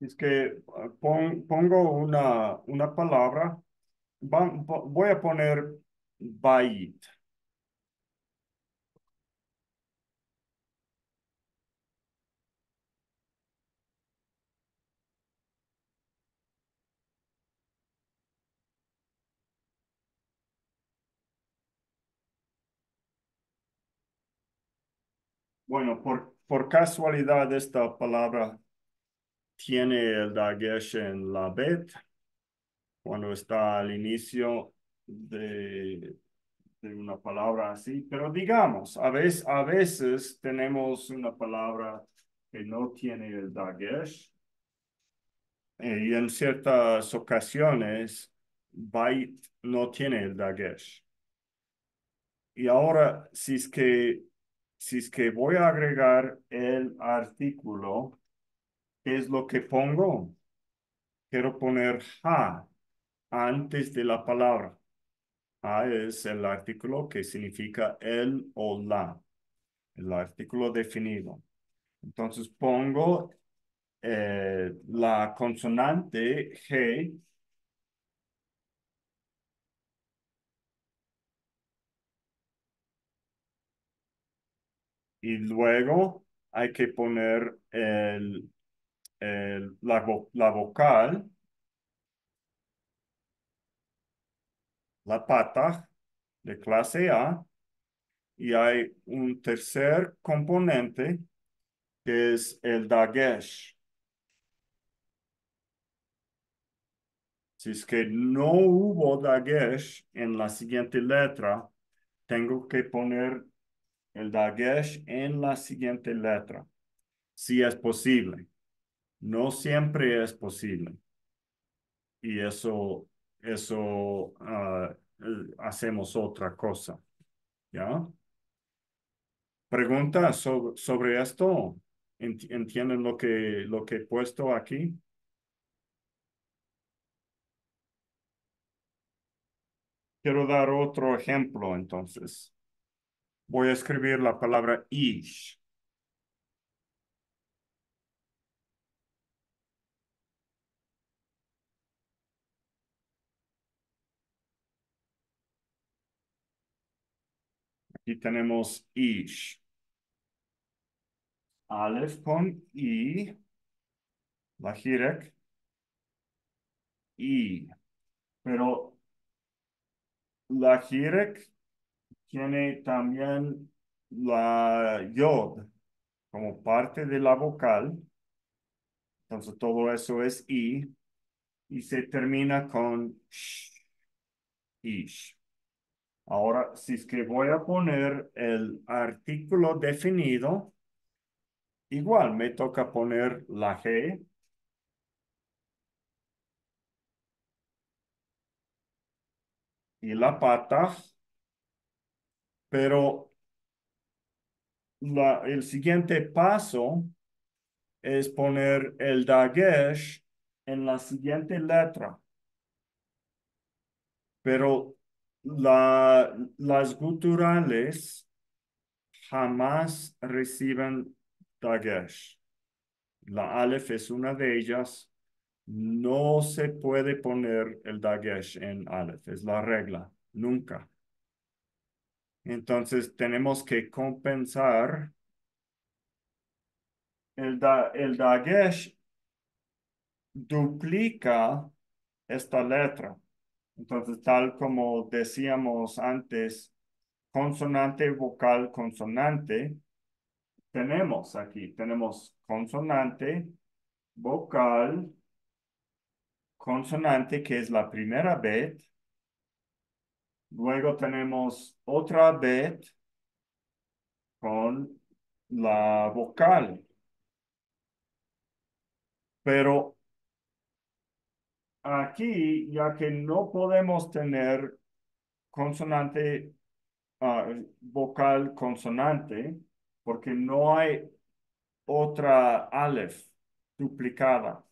es que ah, pongo una, una palabra, voy a poner byte. Bueno, por, por casualidad esta palabra tiene el Dagesh en la Bet, cuando está al inicio de, una palabra así, pero digamos, a veces, a veces tenemos una palabra que no tiene el Dagesh eh, y en ciertas ocasiones Byte no tiene el Dagesh. Y ahora, si es que, si es que voy a agregar el artículo, es lo que pongo? Quiero poner ha antes de la palabra. Ha es el artículo que significa el o la, el artículo definido. Entonces pongo eh, la consonante G y luego hay que poner el la, vocal, la pata de clase A y hay un tercer componente que es el dagesh. Si es que no hubo dagesh en la siguiente letra, tengo que poner el dagesh en la siguiente letra, si es posible no siempre es posible. Y eso, eso ah, eh, hacemos otra cosa. ¿Ya? Pregunta sobre, sobre esto? ¿Entienden lo que, lo que he puesto aquí? Quiero dar otro ejemplo entonces. Voy a escribir la palabra ish. Aquí tenemos ish. Aleph con i. La jirek. I. Pero la jirek tiene también la yod como parte de la vocal. Entonces todo eso es i y se termina con sh, ish. Ahora, si es que voy a poner el artículo definido, igual me toca poner la G. Y la pata. Pero la, el siguiente paso es poner el dagesh en la siguiente letra. Pero las guturales jamás reciben dagesh. La Aleph es una de ellas. No se puede poner el dagesh en Aleph. Es la regla. Nunca. Entonces tenemos que compensar el, da, el Dagesh duplica esta letra. Entonces, tal como decíamos antes, consonante, vocal, consonante, tenemos aquí, tenemos consonante, vocal, consonante, que es la primera bet, luego tenemos otra bet con la vocal, pero aquí, ya que no podemos tener consonante, ah, vocal consonante, porque no hay otra alef duplicada.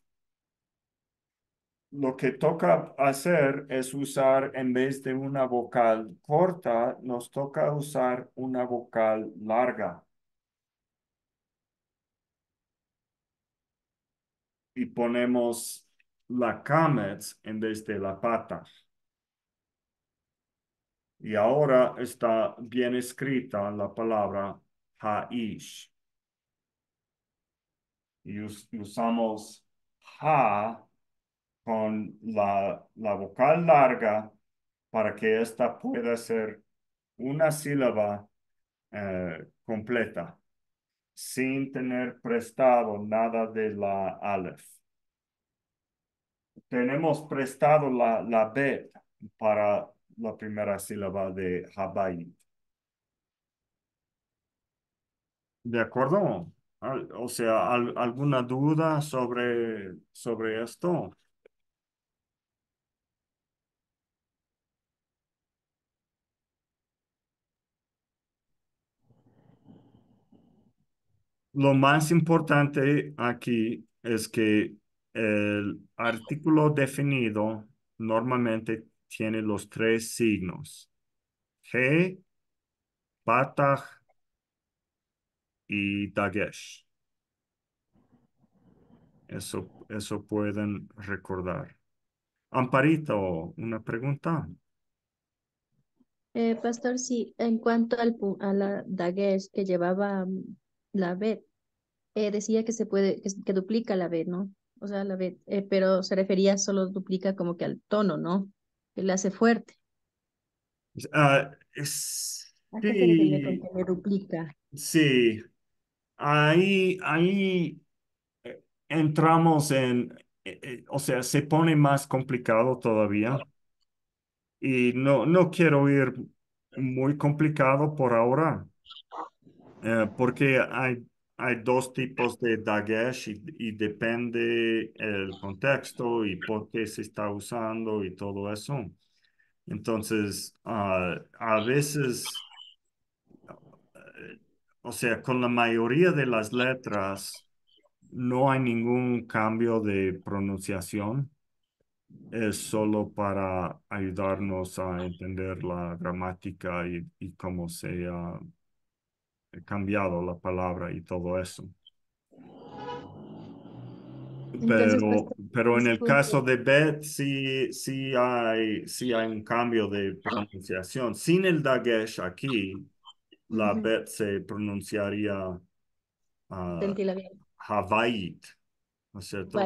Lo que toca hacer es usar, en vez de una vocal corta, nos toca usar una vocal larga. Y ponemos la kamez en vez de la pata. Y ahora está bien escrita la palabra Haish. Y usamos Ha con la, la vocal larga para que esta pueda ser una sílaba eh, completa sin tener prestado nada de la alef tenemos prestado la, la B para la primera sílaba de Hawaii. ¿De acuerdo? O sea, ¿alguna duda sobre, sobre esto? Lo más importante aquí es que el artículo definido normalmente tiene los tres signos. G, Patah y Dagesh. Eso, eso pueden recordar. Amparito, una pregunta. Eh, pastor, sí, en cuanto al, a la Dagesh que llevaba mm, la B, eh, decía que se puede, que, que duplica la B, ¿no? o sea, la vez, eh, pero se refería solo duplica como que al tono, ¿no? Que le hace fuerte. Ah, es... sí. que duplica? Sí, ahí, ahí eh, entramos en, eh, o sea, se pone más complicado todavía. Y no, no quiero ir muy complicado por ahora, porque hay hay dos tipos de Dagesh y, depende el contexto y por qué se está usando y todo eso. Entonces, ah, a veces, o sea, con la mayoría de las letras no hay ningún cambio de pronunciación. Es solo para ayudarnos a entender la gramática y, cómo se cambiado la palabra y todo eso. pero, pues, pero en el caso de Beth, sí, hay, si hay un cambio de pronunciación. Sin el Dagesh aquí, la Beth se pronunciaría uh, ¿no es cierto?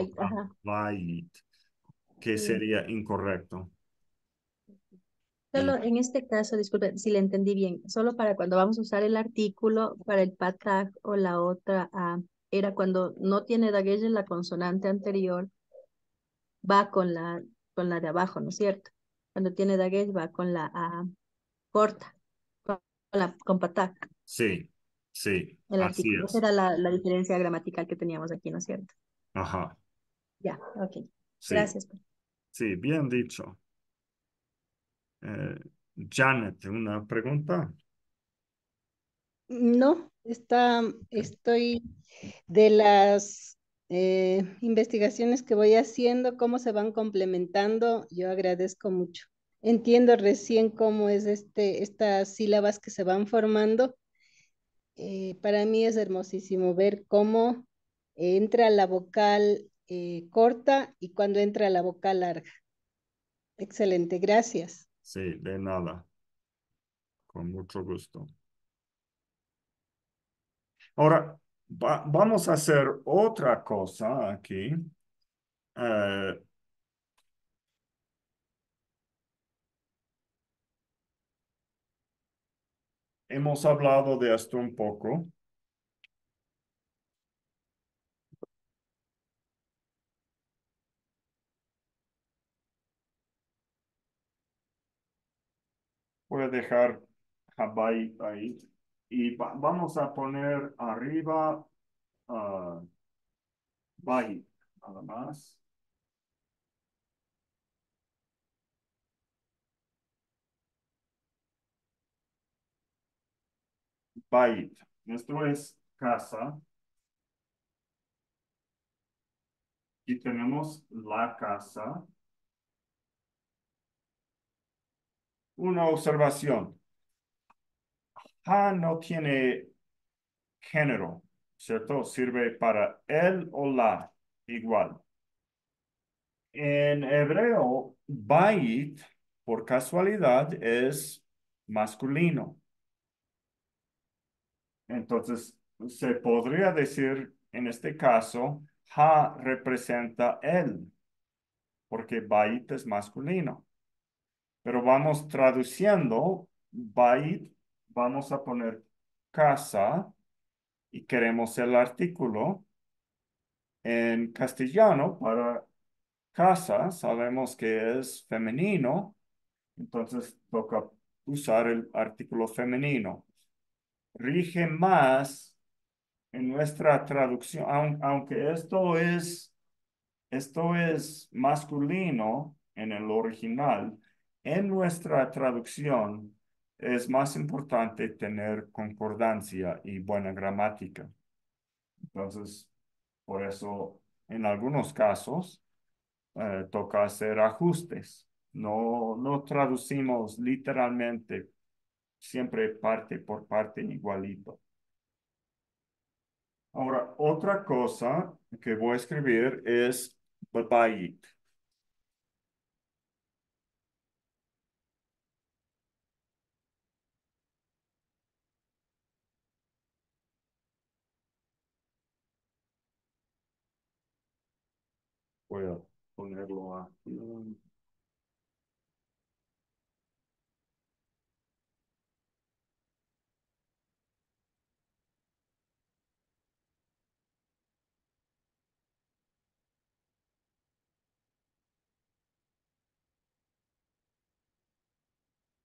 que sería incorrecto. Solo en este caso, disculpe si le entendí bien, solo para cuando vamos a usar el artículo para el patak o la otra era cuando no tiene daguesh en la consonante anterior, va con la, con la de abajo, ¿no es cierto? Cuando tiene daguerre va con la A corta, con, la, con patak. Sí, sí. Es. Esa era la, diferencia gramatical que teníamos aquí, ¿no es cierto? Ajá. Ya, ok. Gracias. Pues. Sí, bien dicho. Eh, Janet, una pregunta. No, está, estoy de las eh, investigaciones que voy haciendo, cómo se van complementando, yo agradezco mucho. Entiendo recién cómo es este, estas sílabas que se van formando. Eh, para mí es hermosísimo ver cómo entra la vocal corta y cuando entra la vocal larga. Excelente, gracias. Sí, de nada. Con mucho gusto. Ahora, vamos a hacer otra cosa aquí. Eh, hemos hablado de esto un poco. Voy a dejar Hawaii ahí. Y vamos a poner arriba uh, nada más. Byte. Esto es casa. Y tenemos la casa. una observación. Ha no tiene género, ¿cierto? Sirve para él o la, igual. En hebreo, bait, por casualidad, es masculino. Entonces, se podría decir en este caso, ha representa él, porque bait es masculino pero vamos traduciendo byte, vamos a poner casa y queremos el artículo en castellano para casa, sabemos que es femenino, entonces toca usar el artículo femenino. Rige más en nuestra traducción, aunque esto es, esto es masculino en el original, en nuestra traducción es más importante tener concordancia y buena gramática. Entonces, por eso, en algunos casos, eh, toca hacer ajustes. No, no traducimos literalmente siempre parte por parte igualito. Ahora, otra cosa que voy a escribir es it. voy a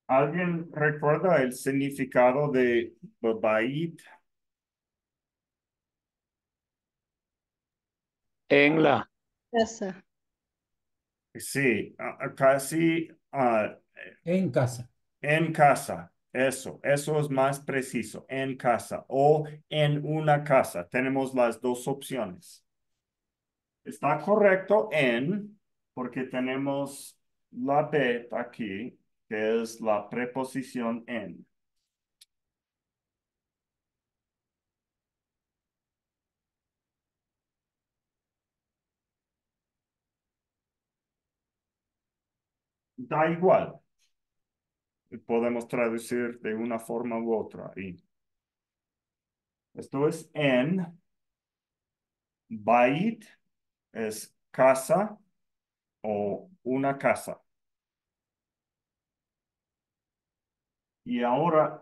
¿Alguien recuerda el significado de Babait? En la. Sí, casi en casa. En casa, eso, eso es más preciso, en casa o en una casa. Tenemos las dos opciones. Está correcto en, porque tenemos la B aquí, que es la preposición en. da igual. Podemos traducir de una forma u otra. Y esto es en. Bait es casa o una casa. Y ahora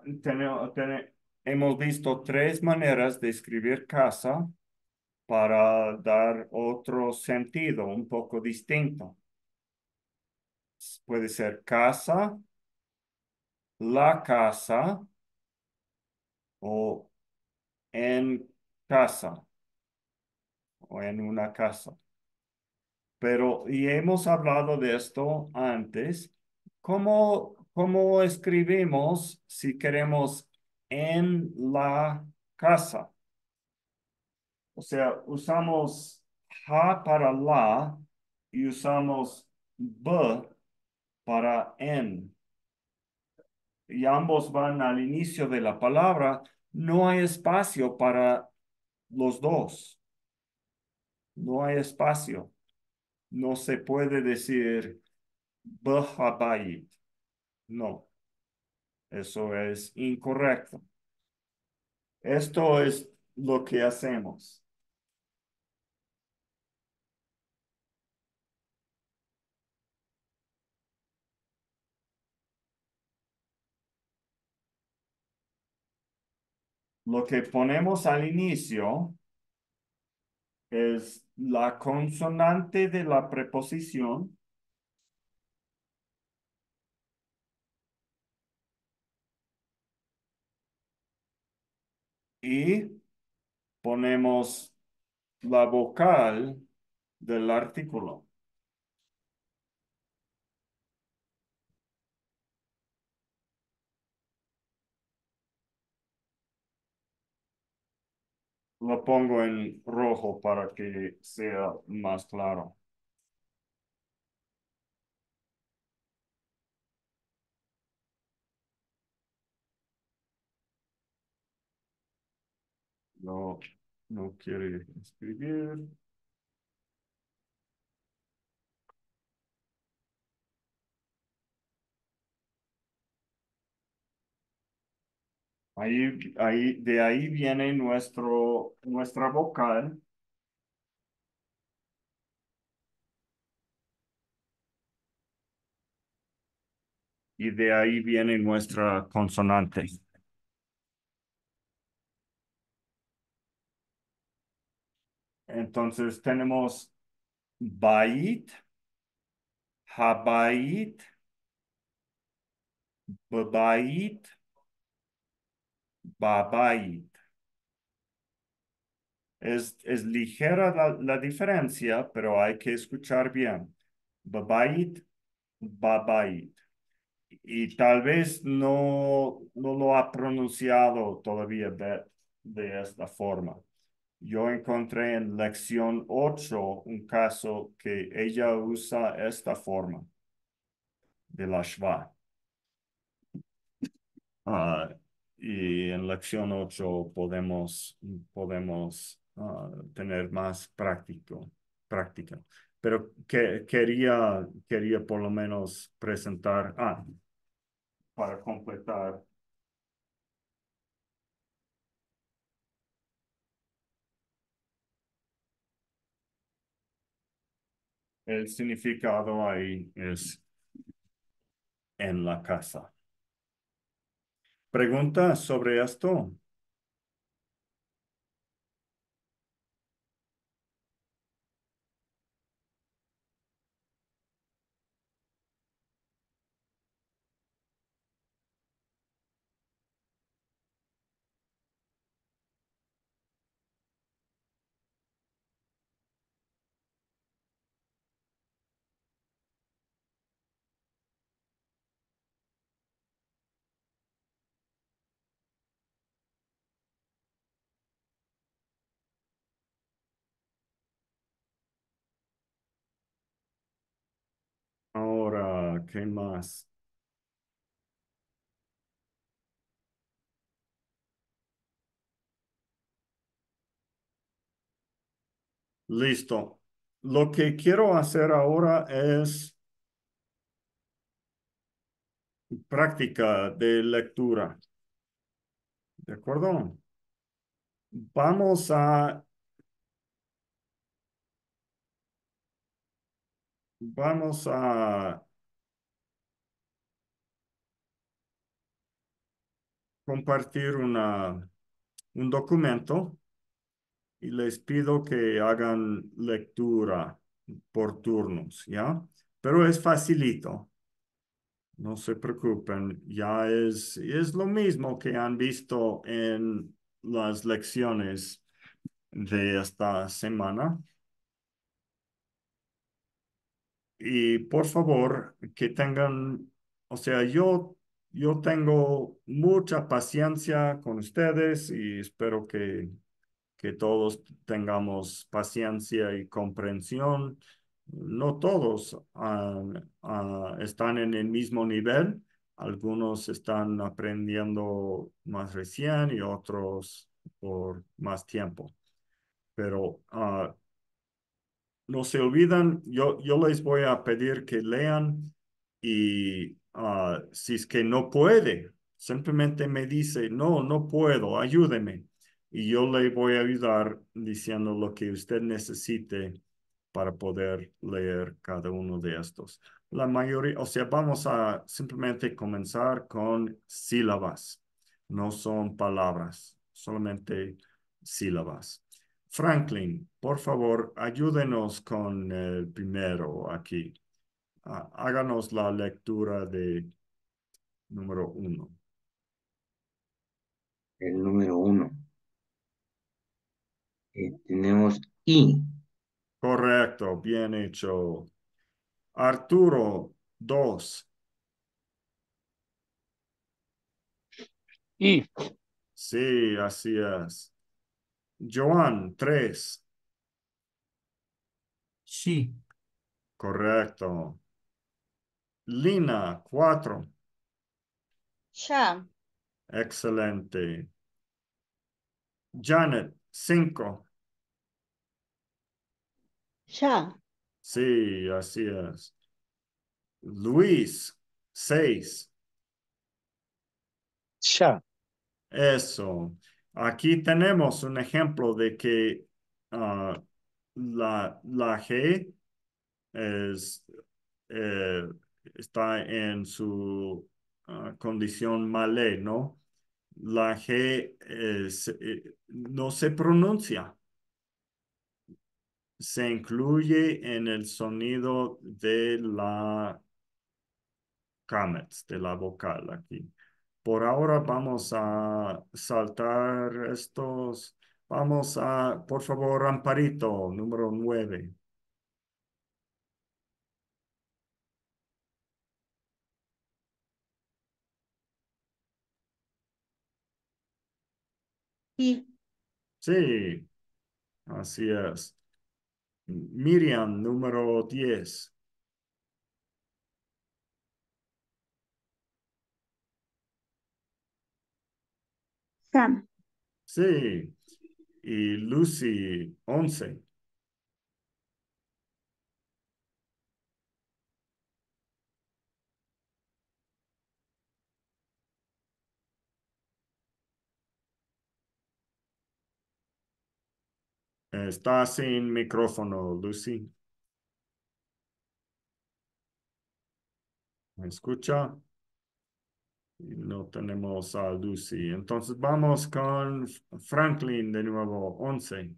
hemos visto tres maneras de escribir casa para dar otro sentido un poco distinto puede ser casa, la casa o en casa o en una casa. Pero, y hemos hablado de esto antes, ¿cómo, escribimos si queremos en la casa? O sea, usamos ja para la y usamos b para en. Y ambos van al inicio de la palabra. No hay espacio para los dos. No hay espacio. No se puede decir No. Eso es incorrecto. Esto es lo que hacemos. Lo que ponemos al inicio es la consonante de la preposición y ponemos la vocal del artículo. lo pongo en rojo para que sea más claro. No, no quiere escribir. Ahí, ahí, de ahí viene nuestro, nuestra vocal. Y de ahí viene nuestra consonante. Entonces tenemos bait, habait, babait, Babait. Es, ligera la, diferencia, pero hay que escuchar bien. Babait, babait. Y tal vez no, no lo ha pronunciado todavía de, esta forma. Yo encontré en lección 8 un caso que ella usa esta forma de la Shva. Ah, y en acción 8 podemos, podemos ah, tener más práctico, práctica. Pero quería, quería por lo menos presentar, ah, para completar. El significado ahí es en la casa. Pregunta sobre esto? más. Listo. Lo que quiero hacer ahora es práctica de lectura. ¿De acuerdo? Vamos a... Vamos a compartir una, un documento y les pido que hagan lectura por turnos, ¿ya? Pero es facilito. No se preocupen, ya es, es lo mismo que han visto en las lecciones de esta semana. Y por favor, que tengan, o sea, yo yo tengo mucha paciencia con ustedes y espero que, que todos tengamos paciencia y comprensión. No todos ah, ah, están en el mismo nivel. Algunos están aprendiendo más recién y otros por más tiempo. Pero ah, no se olvidan, yo, yo les voy a pedir que lean y Ah, si es que no puede, simplemente me dice, no, no puedo, ayúdeme. Y yo le voy a ayudar diciendo lo que usted necesite para poder leer cada uno de estos. La mayoría, o sea, vamos a simplemente comenzar con sílabas. No son palabras, solamente sílabas. Franklin, por favor, ayúdenos con el primero aquí. Ah, háganos la lectura de número uno. El número uno. Eh, tenemos I. Correcto, bien hecho. Arturo, dos. I. Sí, así es. Joan, tres. Sí. Correcto. Lina, cuatro. Ya. Excelente. Janet, cinco. Ya. Sí, así es. Luis, seis. Ya. Eso. Aquí tenemos un ejemplo de que ah, la, la G es... Eh, está en su ah, condición malé, ¿no? La G eh, eh, no se pronuncia. Se incluye en el sonido de la de la vocal aquí. Por ahora vamos a saltar estos. Vamos a, por favor, Amparito, número nueve. Sí. Sí, así es. Miriam, número 10. Sam. Sí. Y Lucy, 11. Está sin micrófono, Lucy. ¿Me escucha? No tenemos a Lucy. Entonces vamos con Franklin de nuevo, 11.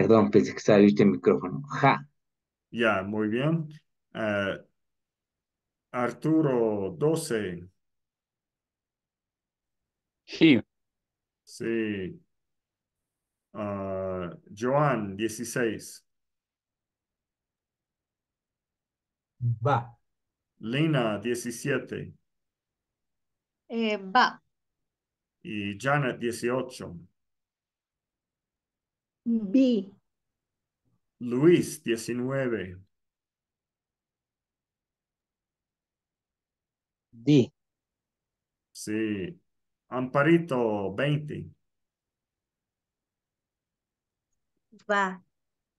Perdón, pensé que estaba abierto este el micrófono. Ja. Ya, muy bien. Eh, Arturo, doce. Sí. Sí. Eh, Joan, dieciséis. Va. Lina, diecisiete. Eh, va. Y Janet, dieciocho. B. Luis, diecinueve. D. Sí. Amparito, veinte. Va.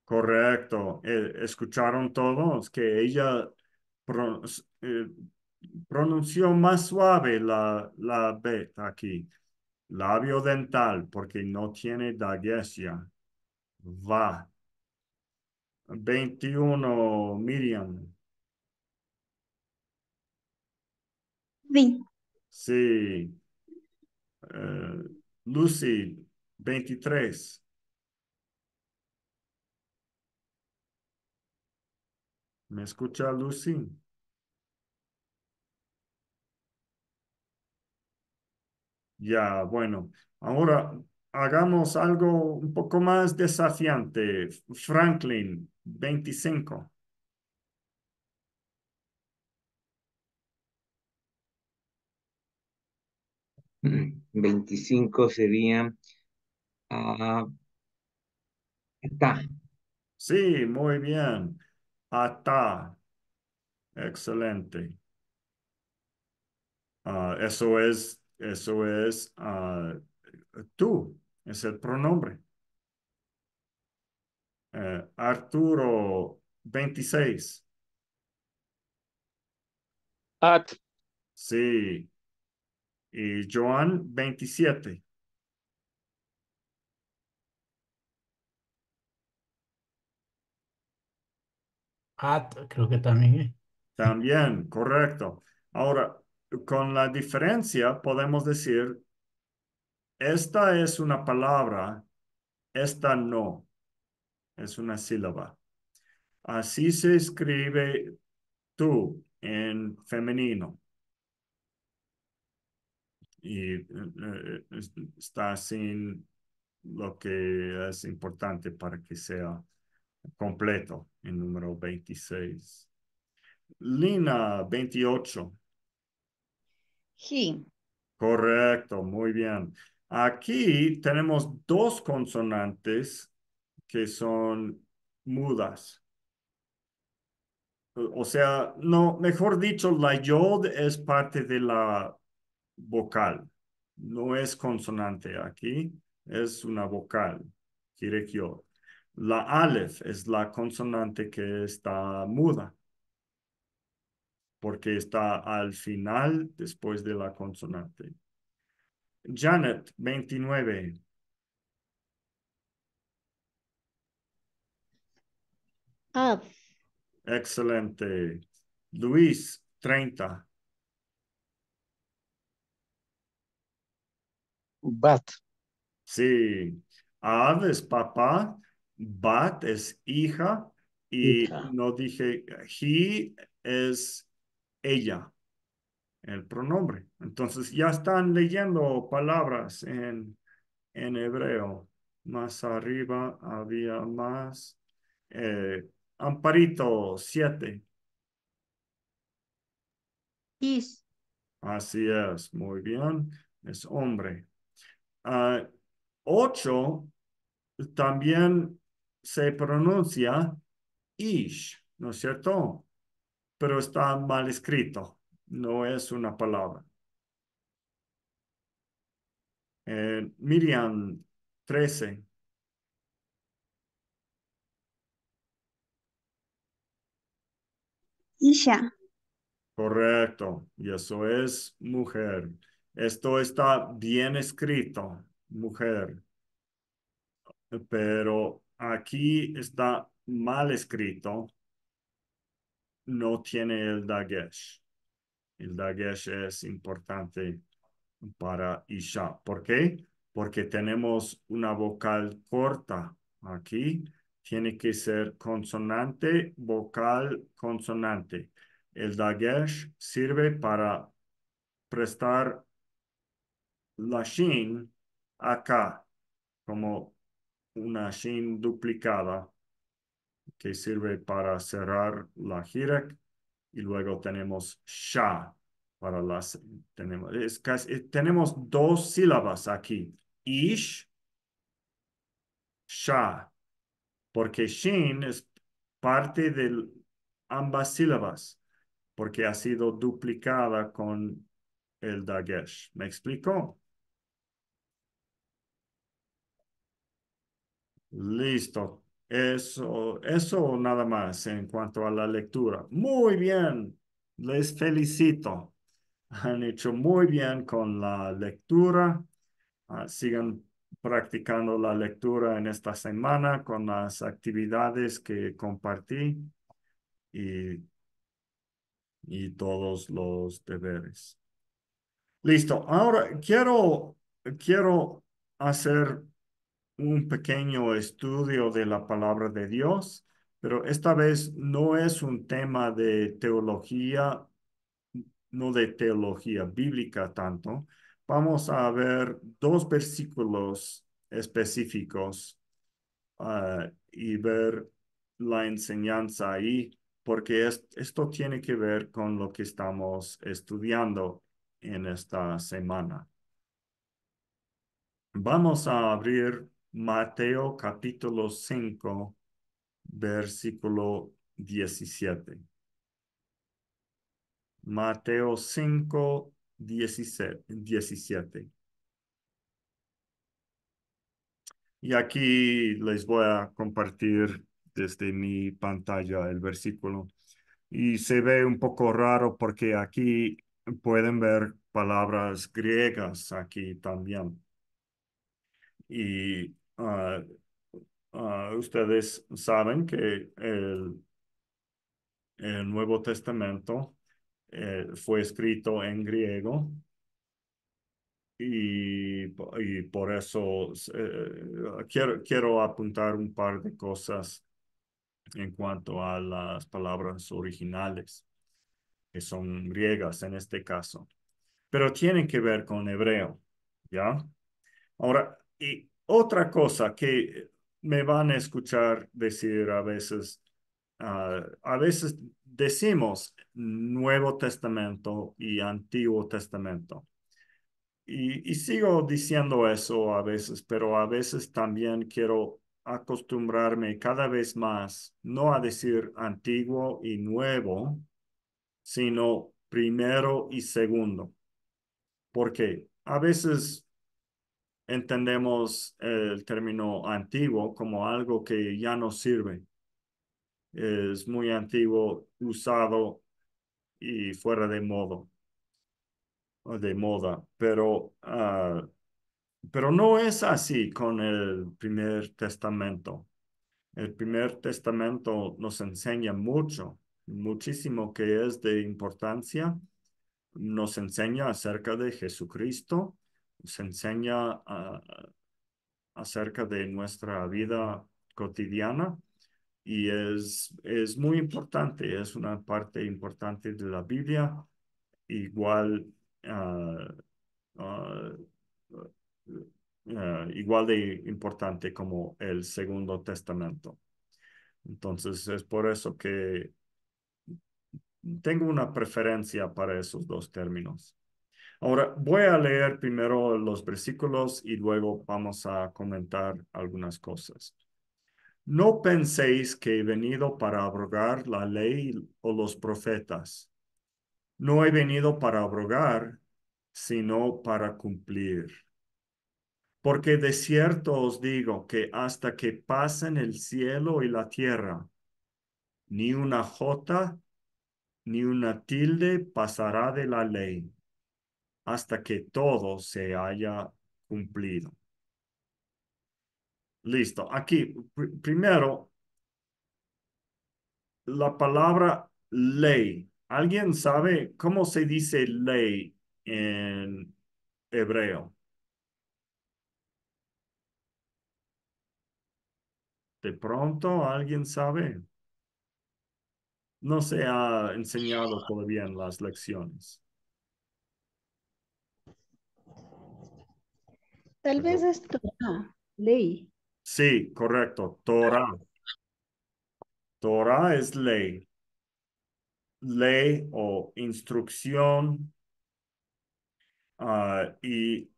Correcto. Eh, ¿Escucharon todos que ella eh, pronunció más suave la, la B aquí? Labio dental, porque no tiene dagesia va. 21, Miriam. Sí. Eh, Lucy, veintitrés. ¿Me escucha Lucy? Ya, bueno. Ahora hagamos algo un poco más desafiante. Franklin, veinticinco. Mm, veinticinco sería... Ah, sí, muy bien. Ata. Excelente. Ah, eso es, eso es ah, tú es el pronombre. Eh, Arturo 26. At. Sí. Y Joan 27. At, creo que también. También, correcto. Ahora, con la diferencia podemos decir esta es una palabra, esta no. Es una sílaba. Así se escribe tú en femenino. Y eh, eh, está sin lo que es importante para que sea completo en número 26. Lina, 28. He. Correcto, muy bien. Aquí tenemos dos consonantes que son mudas. O sea, no, mejor dicho, la yod es parte de la vocal. No es consonante aquí, es una vocal, La alef es la consonante que está muda, porque está al final después de la consonante. Janet, 29. Up. Ah. Excelente. Luis, 30. Bat. Sí. Ab es papá, bat es hija y no dije he es ella el pronombre. Entonces ya están leyendo palabras en, en hebreo. Más arriba había más. Eh, amparito, siete. Is. Así es, muy bien. Es hombre. Ah, ocho también se pronuncia ish, ¿no es cierto? Pero está mal escrito no es una palabra. Eh, Miriam 13. Isha. Correcto, y eso es mujer. Esto está bien escrito, mujer, pero aquí está mal escrito. No tiene el dagesh el Dagesh es importante para Isha. ¿Por qué? Porque tenemos una vocal corta aquí. Tiene que ser consonante, vocal, consonante. El Dagesh sirve para prestar la shin acá, como una shin duplicada que sirve para cerrar la Hirak y luego tenemos sha para las, tenemos, eh, tenemos dos sílabas aquí, ish, sha, porque shin es parte de ambas sílabas, porque ha sido duplicada con el dagesh. ¿Me explico? Listo. Eso, eso nada más en cuanto a la lectura. Muy bien, les felicito. Han hecho muy bien con la lectura. Ah, sigan practicando la lectura en esta semana con las actividades que compartí y, y todos los deberes. Listo. Ahora quiero, quiero hacer un pequeño estudio de la palabra de Dios, pero esta vez no es un tema de teología, no de teología bíblica tanto. Vamos a ver dos versículos específicos ah, y ver la enseñanza ahí, porque esto tiene que ver con lo que estamos estudiando en esta semana. Vamos a abrir Mateo capítulo 5, versículo 17. Mateo 5, 17. 17. Y aquí les voy a compartir desde mi pantalla el versículo. Y se ve un poco raro porque aquí pueden ver palabras griegas aquí también. Y Ah, ah, ustedes saben que el, el Nuevo Testamento eh, fue escrito en griego y, por eso eh, quiero, quiero apuntar un par de cosas en cuanto a las palabras originales que son griegas en este caso, pero tienen que ver con hebreo, ¿ya? Ahora, y otra cosa que me van a escuchar decir a veces, ah, a veces decimos Nuevo Testamento y Antiguo Testamento. Y, y, sigo diciendo eso a veces, pero a veces también quiero acostumbrarme cada vez más no a decir antiguo y nuevo, sino primero y segundo. Porque a veces entendemos el término antiguo como algo que ya no sirve. Es muy antiguo, usado y fuera de modo, de moda. Pero, ah, pero no es así con el primer testamento. El primer testamento nos enseña mucho, muchísimo que es de importancia. Nos enseña acerca de Jesucristo, se enseña ah, acerca de nuestra vida cotidiana y es, muy importante, es una parte importante de la Biblia, igual, ah, ah, igual de importante como el Segundo Testamento. Entonces es por eso que tengo una preferencia para esos dos términos. Ahora voy a leer primero los versículos y luego vamos a comentar algunas cosas. No penséis que he venido para abrogar la ley o los profetas. No he venido para abrogar, sino para cumplir. Porque de cierto os digo que hasta que pasen el cielo y la tierra, ni una jota ni una tilde pasará de la ley hasta que todo se haya cumplido. Listo. Aquí, primero, la palabra ley. ¿Alguien sabe cómo se dice ley en hebreo? De pronto, ¿alguien sabe? No se ha enseñado todavía en las lecciones. Tal vez es Torah, ley. Sí, correcto, Torah. Torah es ley. Ley o instrucción. Ah, y,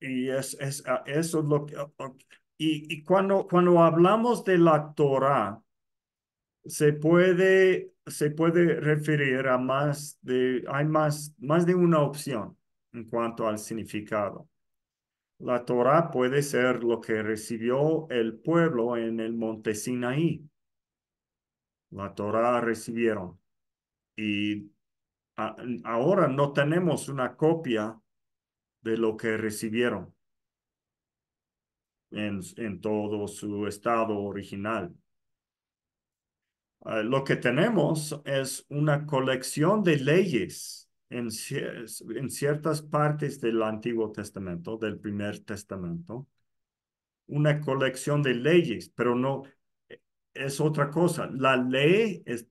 y, es, ah, eso lo que... y, cuando, cuando hablamos de la Torah, se puede, se puede referir a más de, hay más, más de una opción en cuanto al significado. La Torah puede ser lo que recibió el pueblo en el monte Sinaí. La Torah recibieron. Y ahora no tenemos una copia de lo que recibieron en, todo su estado original. Ah, lo que tenemos es una colección de leyes en, ciertas partes del Antiguo Testamento, del Primer Testamento, una colección de leyes, pero no es otra cosa. La ley es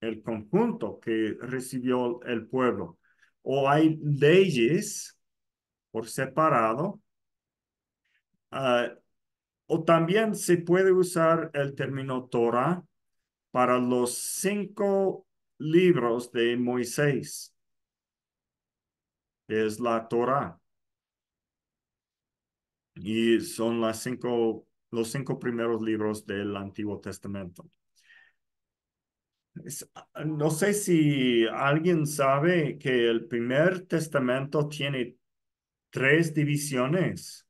el conjunto que recibió el pueblo. O hay leyes por separado. Ah, o también se puede usar el término Torah para los cinco libros de Moisés es la Torah. Y son las cinco, los cinco primeros libros del Antiguo Testamento. No sé si alguien sabe que el primer testamento tiene tres divisiones.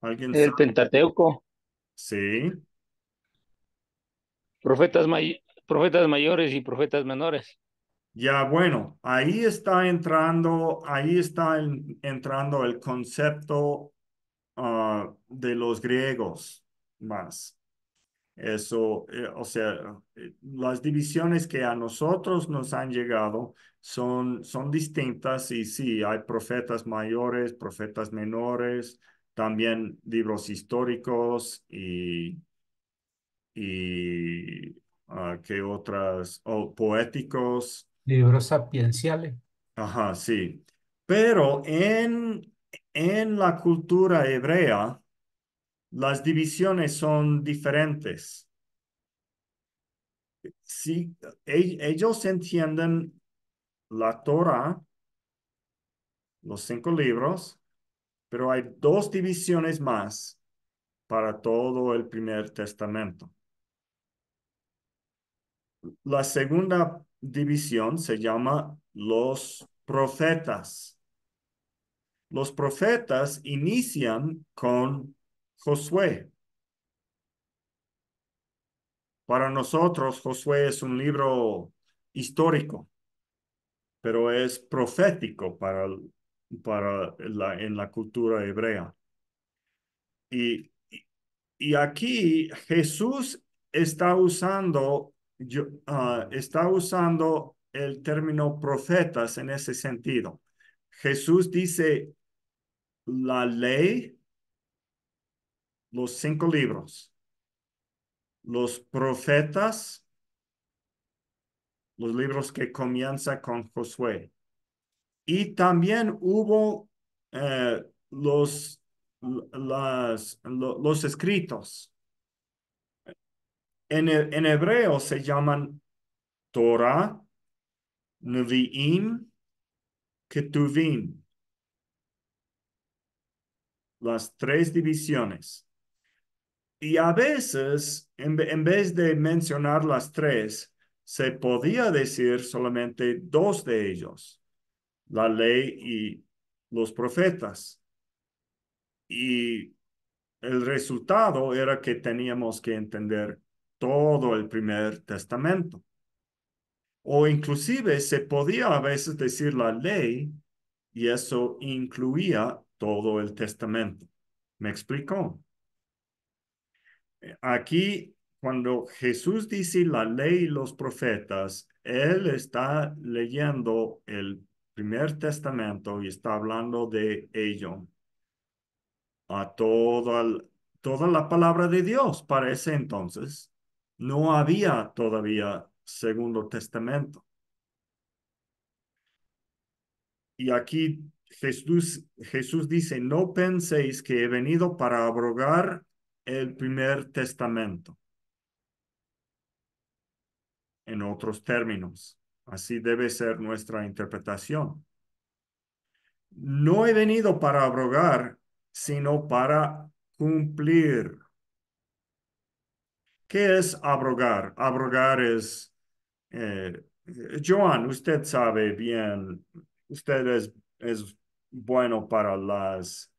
¿Alguien el Pentateuco. Sí. Profetas may profetas mayores y profetas menores. Ya, bueno, ahí está entrando, ahí está entrando el concepto ah, de los griegos más. Eso, eh, o sea, eh, las divisiones que a nosotros nos han llegado son, son distintas y sí, hay profetas mayores, profetas menores, también libros históricos y, y que otras? o poéticos. Libros sapienciales. Ajá, sí. Pero en, en la cultura hebrea, las divisiones son diferentes. sí e, ellos entienden la Torah, los cinco libros, pero hay dos divisiones más para todo el primer testamento. La segunda división se llama los profetas. Los profetas inician con Josué. Para nosotros, Josué es un libro histórico, pero es profético para, para la, en la cultura hebrea. Y, y aquí Jesús está usando yo, ah, está usando el término profetas en ese sentido. Jesús dice la ley, los cinco libros, los profetas, los libros que comienza con Josué. Y también hubo eh, los, los escritos, en, hebreo se llaman Torah, Nevi'im, Ketuvim. Las tres divisiones. Y a veces, en vez de mencionar las tres, se podía decir solamente dos de ellos, la ley y los profetas. Y el resultado era que teníamos que entender todo el primer testamento. O inclusive se podía a veces decir la ley y eso incluía todo el testamento. ¿Me explicó? Eh, aquí, cuando Jesús dice la ley y los profetas, él está leyendo el primer testamento y está hablando de ello. A toda, toda la palabra de Dios para ese entonces. No había todavía segundo testamento. Y aquí Jesús, Jesús dice, no penséis que he venido para abrogar el primer testamento. En otros términos, así debe ser nuestra interpretación. No he venido para abrogar, sino para cumplir. ¿Qué es abrogar? Abrogar es, eh, Joan, usted sabe bien, usted es, bueno para las,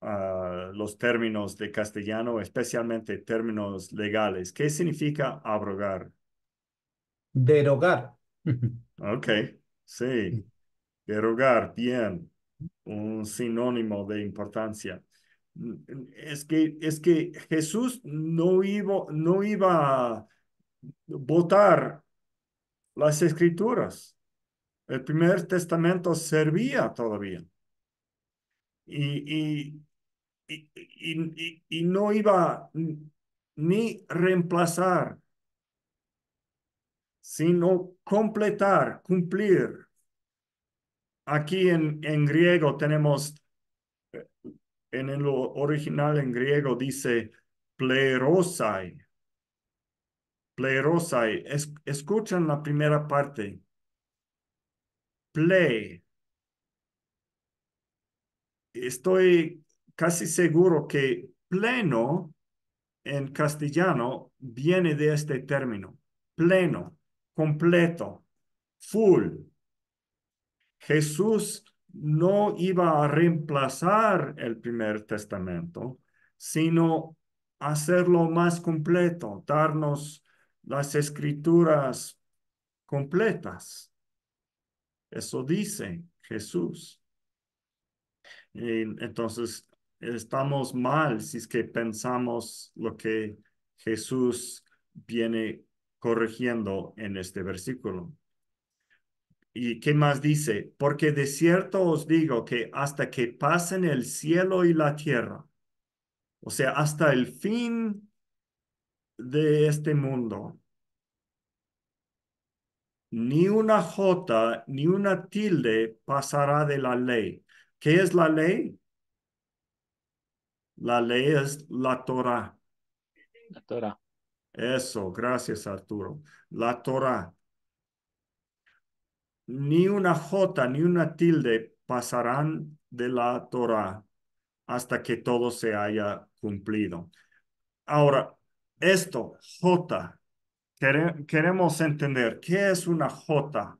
ah, los términos de castellano, especialmente términos legales. ¿Qué significa abrogar? Derogar. ok, sí. Derogar, bien. Un sinónimo de importancia es que, es que Jesús no iba, no iba a votar las escrituras. El primer testamento servía todavía. Y, y, no iba ni reemplazar, sino completar, cumplir. Aquí en, en griego tenemos en el original en griego dice plerosai. Plerosai. Escuchen escuchan la primera parte. Ple. Estoy casi seguro que pleno en castellano viene de este término. Pleno, completo, full. Jesús no iba a reemplazar el primer testamento, sino hacerlo más completo, darnos las escrituras completas. Eso dice Jesús. entonces, estamos mal si es que pensamos lo que Jesús viene corrigiendo en este versículo. ¿Y qué más dice? Porque de cierto os digo que hasta que pasen el cielo y la tierra, o sea, hasta el fin de este mundo, ni una jota ni una tilde pasará de la ley. ¿Qué es la ley? La ley es la Torah. La Torah. Eso, gracias Arturo. La Torah. Ni una jota ni una tilde pasarán de la Torah hasta que todo se haya cumplido. Ahora, esto, jota, queremos entender qué es una jota.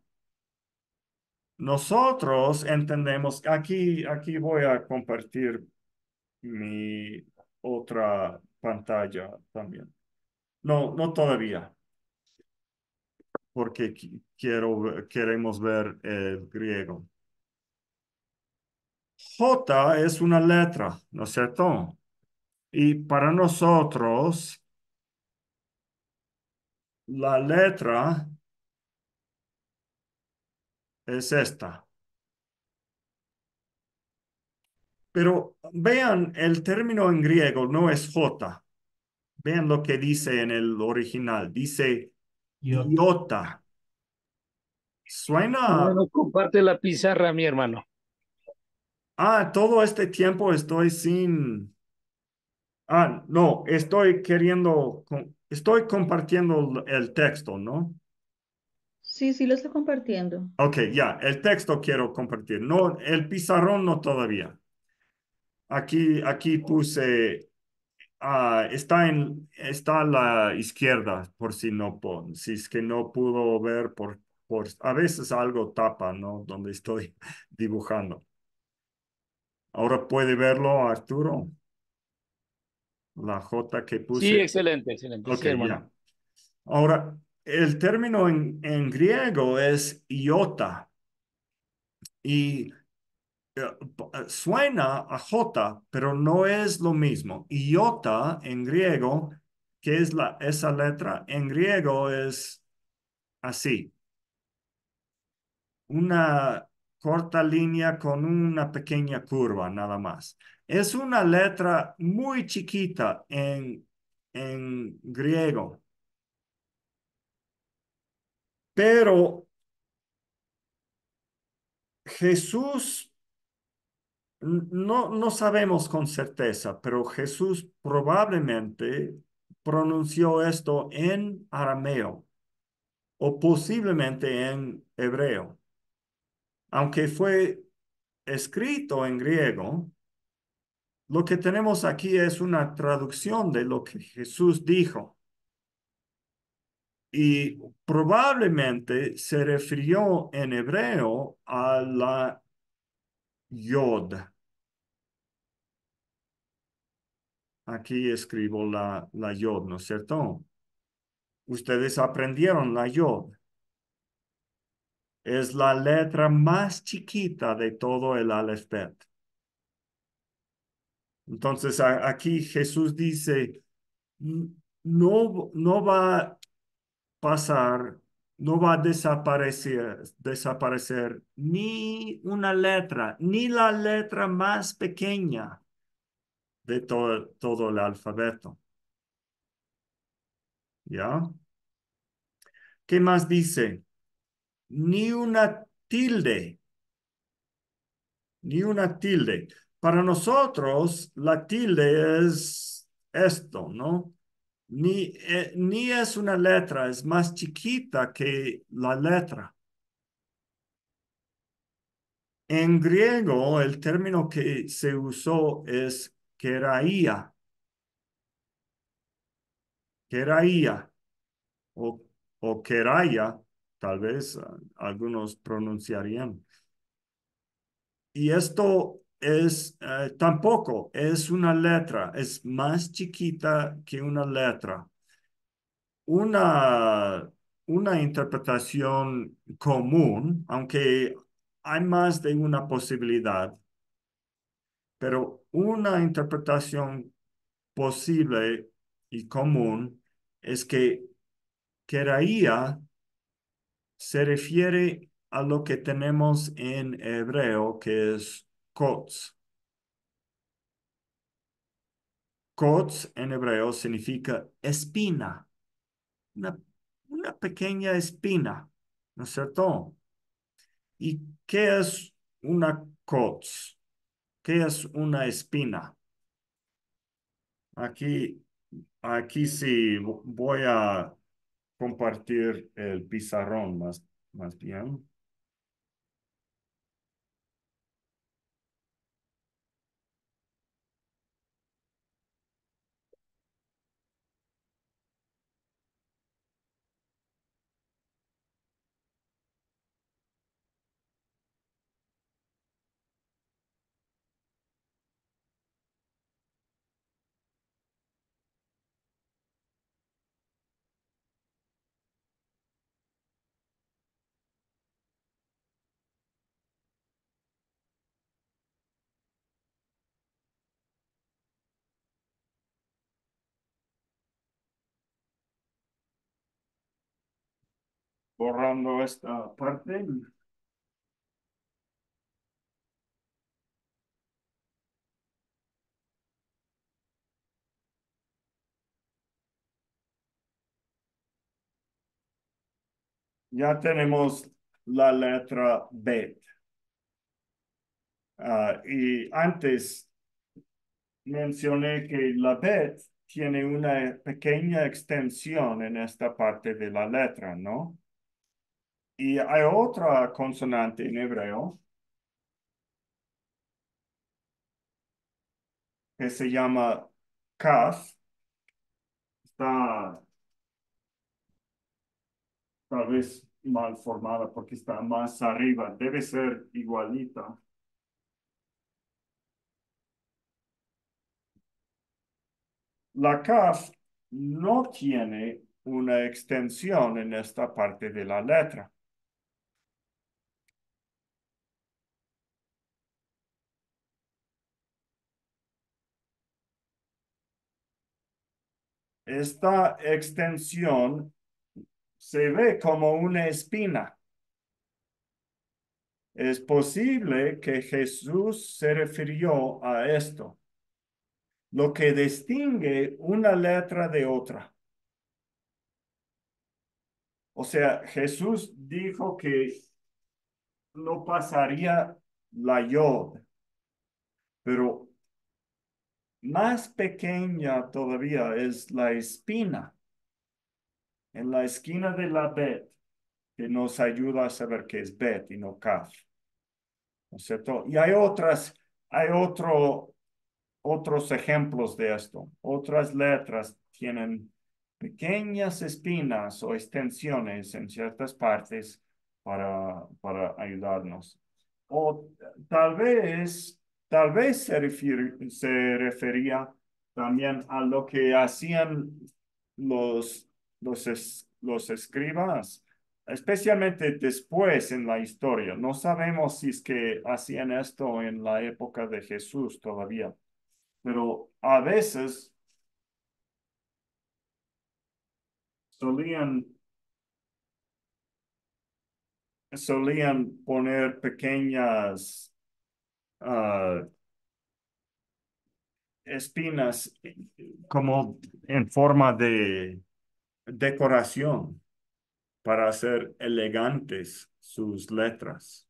Nosotros entendemos, aquí, aquí voy a compartir mi otra pantalla también. No, no todavía porque queremos ver el griego. J es una letra, ¿no es cierto? Y para nosotros, la letra es esta. Pero vean, el término en griego no es J. Vean lo que dice en el original. Dice Idiota. Suena. Bueno, comparte la pizarra, mi hermano. Ah, todo este tiempo estoy sin. Ah, no, estoy queriendo. Estoy compartiendo el texto, ¿no? Sí, sí, lo estoy compartiendo. Ok, ya, el texto quiero compartir. No, el pizarrón no todavía. Aquí, aquí puse Ah, está en está a la izquierda por si no si es que no pudo ver por por a veces algo tapa no donde estoy dibujando ahora puede verlo Arturo la J que puse sí excelente excelente ahora el término en, en griego es iota y eh, eh, suena a J, pero no es lo mismo. Iota en griego, que es la, esa letra, en griego es así. Una corta línea con una pequeña curva nada más. Es una letra muy chiquita en, en griego. Pero Jesús no, no sabemos con certeza, pero Jesús probablemente pronunció esto en arameo o posiblemente en hebreo. Aunque fue escrito en griego, lo que tenemos aquí es una traducción de lo que Jesús dijo. Y probablemente se refirió en hebreo a la yod. Aquí escribo la, la yod, ¿no es cierto? Ustedes aprendieron la yod. Es la letra más chiquita de todo el alfabeto. Entonces aquí Jesús dice, no, no va a pasar no va a desaparecer, desaparecer ni una letra, ni la letra más pequeña de todo el alfabeto. ¿Ya? ¿Qué más dice? Ni una tilde. Ni una tilde. Para nosotros, la tilde es esto, ¿no? Eh, ni, es una letra, es más chiquita que la letra. En griego, el término que se usó es keraía. Keraía o, o tal vez eh, algunos pronunciarían. Y esto es eh, tampoco, es una letra, es más chiquita que una letra. Una, una interpretación común, aunque hay más de una posibilidad, pero una interpretación posible y común es que queraía se refiere a lo que tenemos en hebreo, que es COTS. COTS en hebreo significa espina, una, pequeña espina, ¿no es cierto? ¿Y qué es una COTS? ¿Qué es una espina? Aquí, aquí sí voy a compartir el pizarrón más, más bien. borrando esta parte. Ya tenemos la letra B. Ah, y antes mencioné que la B tiene una pequeña extensión en esta parte de la letra, ¿no? Y hay otra consonante en hebreo que se llama kaf. Está tal vez mal formada porque está más arriba. Debe ser igualita. La kaf no tiene una extensión en esta parte de la letra. esta extensión se ve como una espina. Es posible que Jesús se refirió a esto, lo que distingue una letra de otra. O sea, Jesús dijo que no pasaría la yod, pero más pequeña todavía es la espina en la esquina de la bet, que nos ayuda a saber que es bet y no kaf. ¿No Y hay otras, hay otro, otros ejemplos de esto. Otras letras tienen pequeñas espinas o extensiones en ciertas partes para, para ayudarnos. O tal vez Tal vez se, refería también a lo que hacían los, los, los escribas, especialmente después en la historia. No sabemos si es que hacían esto en la época de Jesús todavía, pero a veces solían, solían poner pequeñas Ah, espinas eh, como en forma de decoración para hacer elegantes sus letras.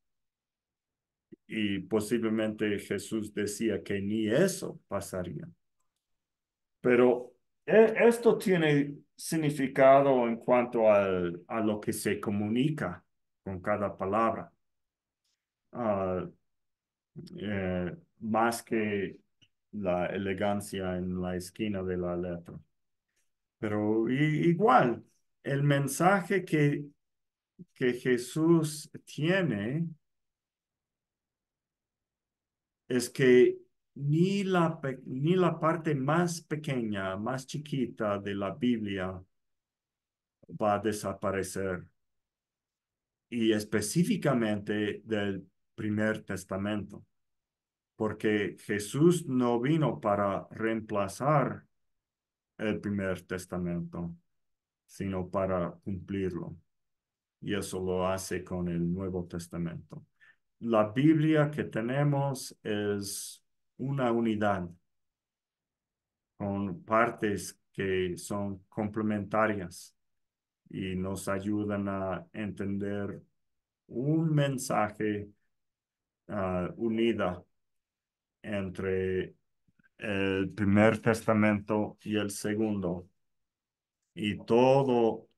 Y posiblemente Jesús decía que ni eso pasaría. Pero e, esto tiene significado en cuanto al, a lo que se comunica con cada palabra. Ah, eh, más que la elegancia en la esquina de la letra. Pero igual, el mensaje que, que Jesús tiene es que ni la, ni la parte más pequeña, más chiquita de la Biblia va a desaparecer. Y específicamente del primer testamento, porque Jesús no vino para reemplazar el primer testamento, sino para cumplirlo. Y eso lo hace con el Nuevo Testamento. La Biblia que tenemos es una unidad con partes que son complementarias y nos ayudan a entender un mensaje Ah, unida entre el primer testamento y el segundo. Y todo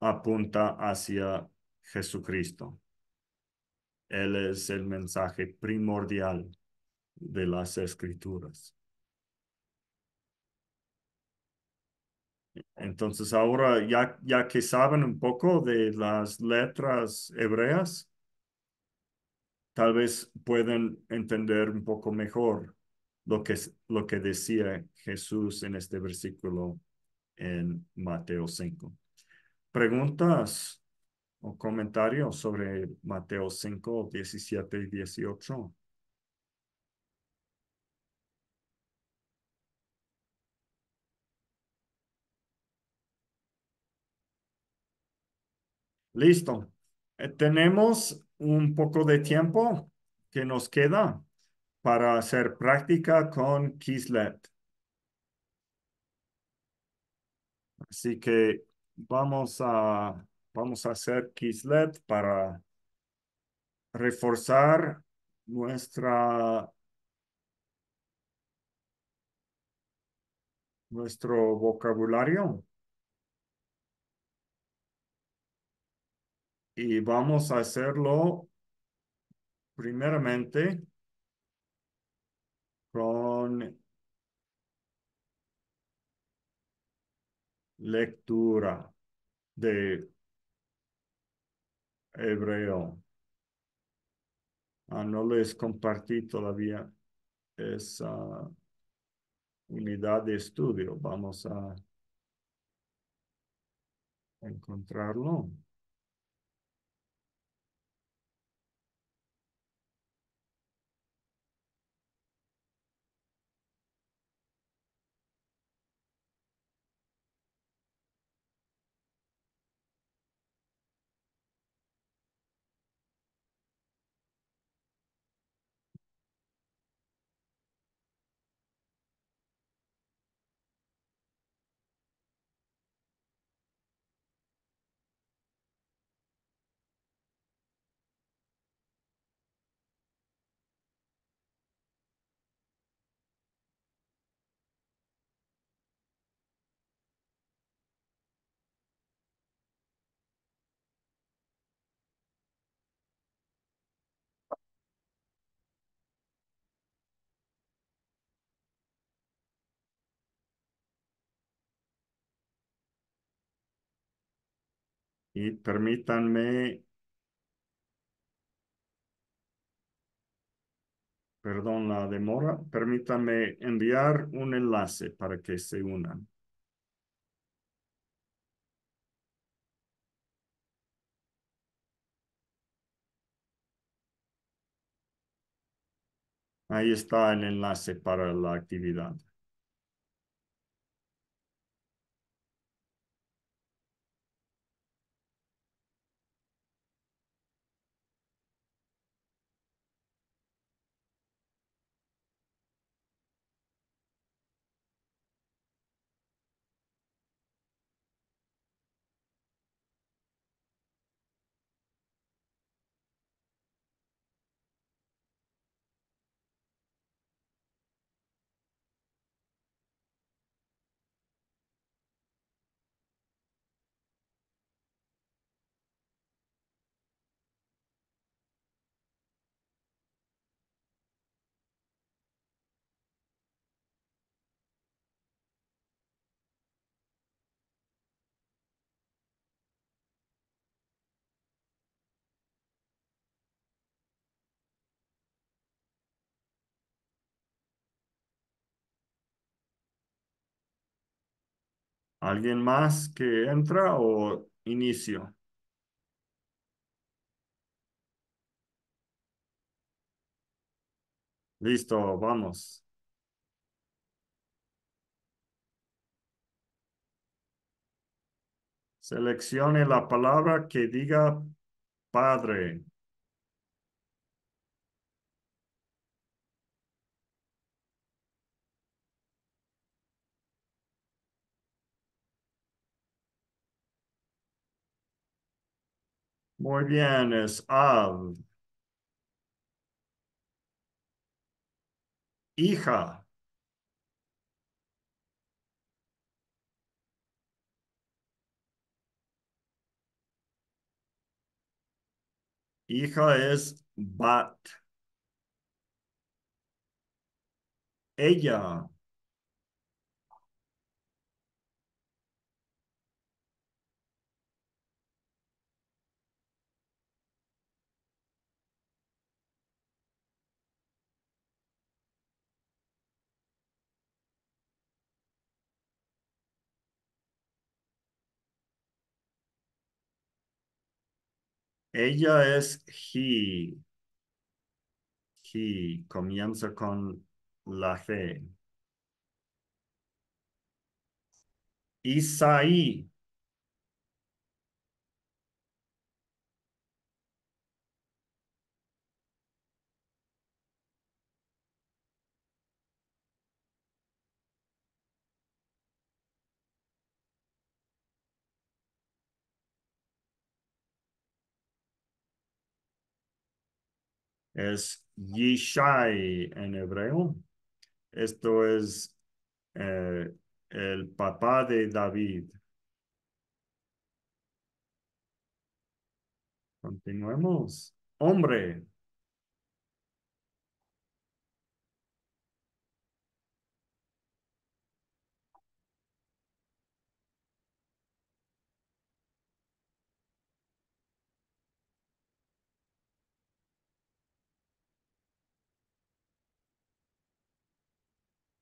apunta hacia Jesucristo. Él es el mensaje primordial de las escrituras. Entonces ahora, ya, ya que saben un poco de las letras hebreas, tal vez pueden entender un poco mejor lo que, lo que decía Jesús en este versículo en Mateo 5. ¿Preguntas o comentarios sobre Mateo 5, 17 y 18? Listo. Eh, tenemos un poco de tiempo que nos queda para hacer práctica con Kislet. Así que vamos a, vamos a hacer Quizlet para reforzar nuestra nuestro vocabulario. y vamos a hacerlo primeramente con lectura de hebreo. Ah, no les compartí todavía esa unidad de estudio. Vamos a encontrarlo. Y permítanme, perdón la demora, permítanme enviar un enlace para que se unan. Ahí está el enlace para la actividad. ¿Alguien más que entra o inicio? Listo, vamos. Seleccione la palabra que diga padre. Muy bien, es av. Hija. Hija es bat. Ella. Ella es he. He comienza con la fe. Isaí. es Yishai en hebreo. Esto es eh, el papá de David. Continuemos. Hombre,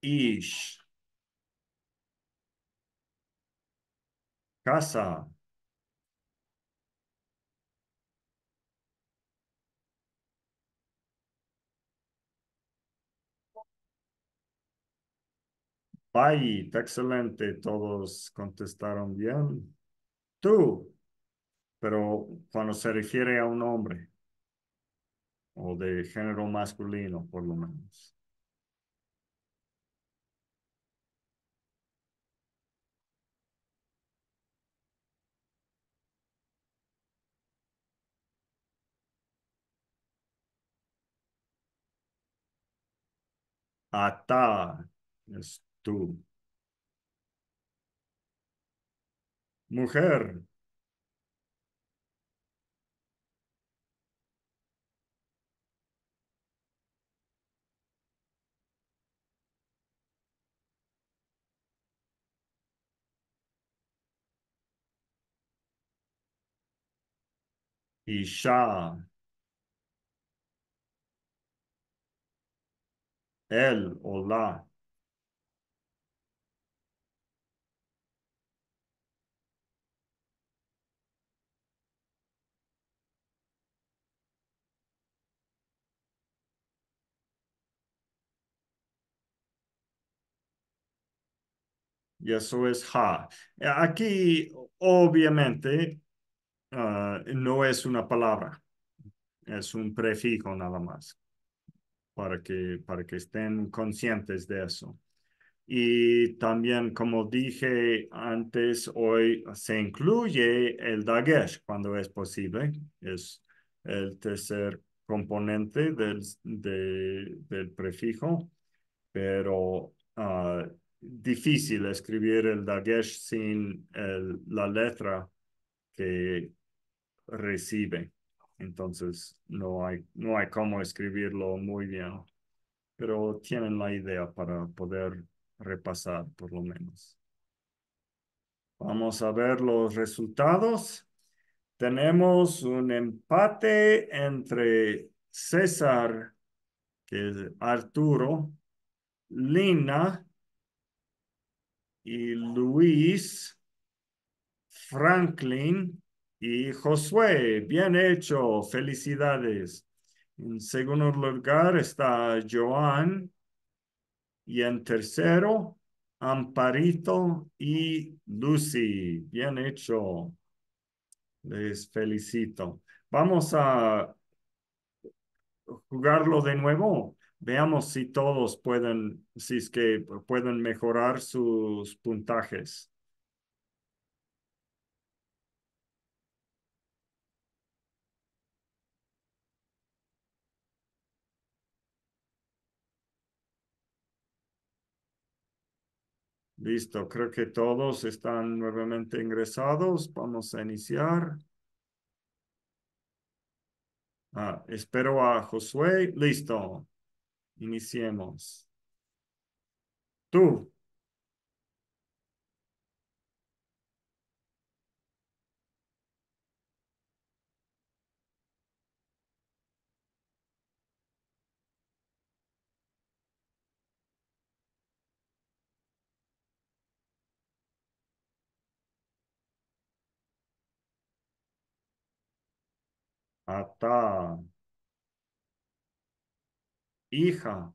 Ish. Casa. está excelente, todos contestaron bien. Tú, pero cuando se refiere a un hombre o de género masculino, por lo menos. Ata es tú. Mujer. Isha. El o la. Y eso es ha. Eh, aquí, obviamente, ah, no es una palabra, es un prefijo nada más para que, para que estén conscientes de eso. Y también, como dije antes, hoy se incluye el Dagesh cuando es posible. Es el tercer componente del, prefijo, pero ah, difícil escribir el Dagesh sin la letra que recibe. Entonces, no hay, no hay cómo escribirlo muy bien, pero tienen la idea para poder repasar por lo menos. Vamos a ver los resultados. Tenemos un empate entre César, que es Arturo, Lina y Luis, Franklin y Josué, bien hecho, felicidades. En segundo lugar está Joan. Y en tercero, Amparito y Lucy. Bien hecho. Les felicito. Vamos a jugarlo de nuevo. Veamos si todos pueden, si es que pueden mejorar sus puntajes. Listo, creo que todos están nuevamente ingresados. Vamos a iniciar. Ah, espero a Josué. Listo. Iniciemos. Tú. tata, hija,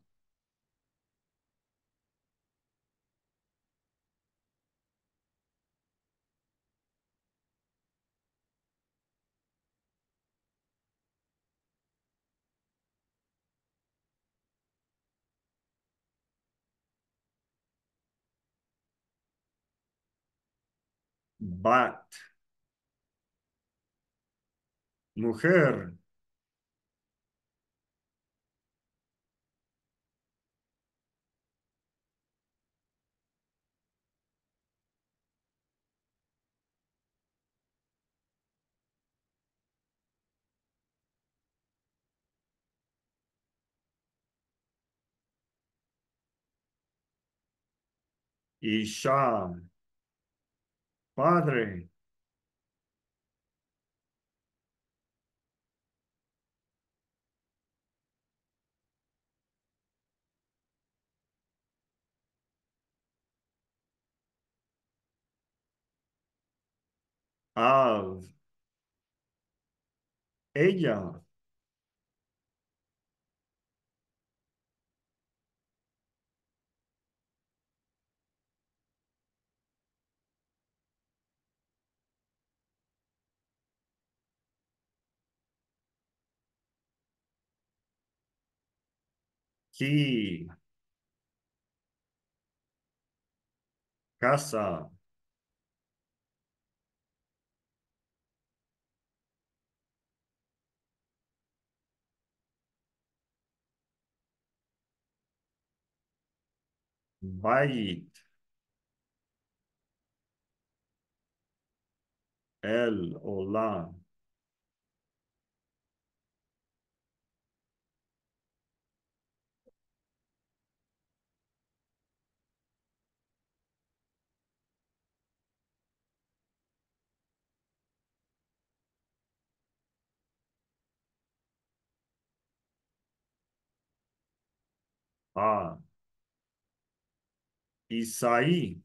but Mujer. Isham. Padre. a ah, ella que casa Bayit. El olan. Ah. Isaí.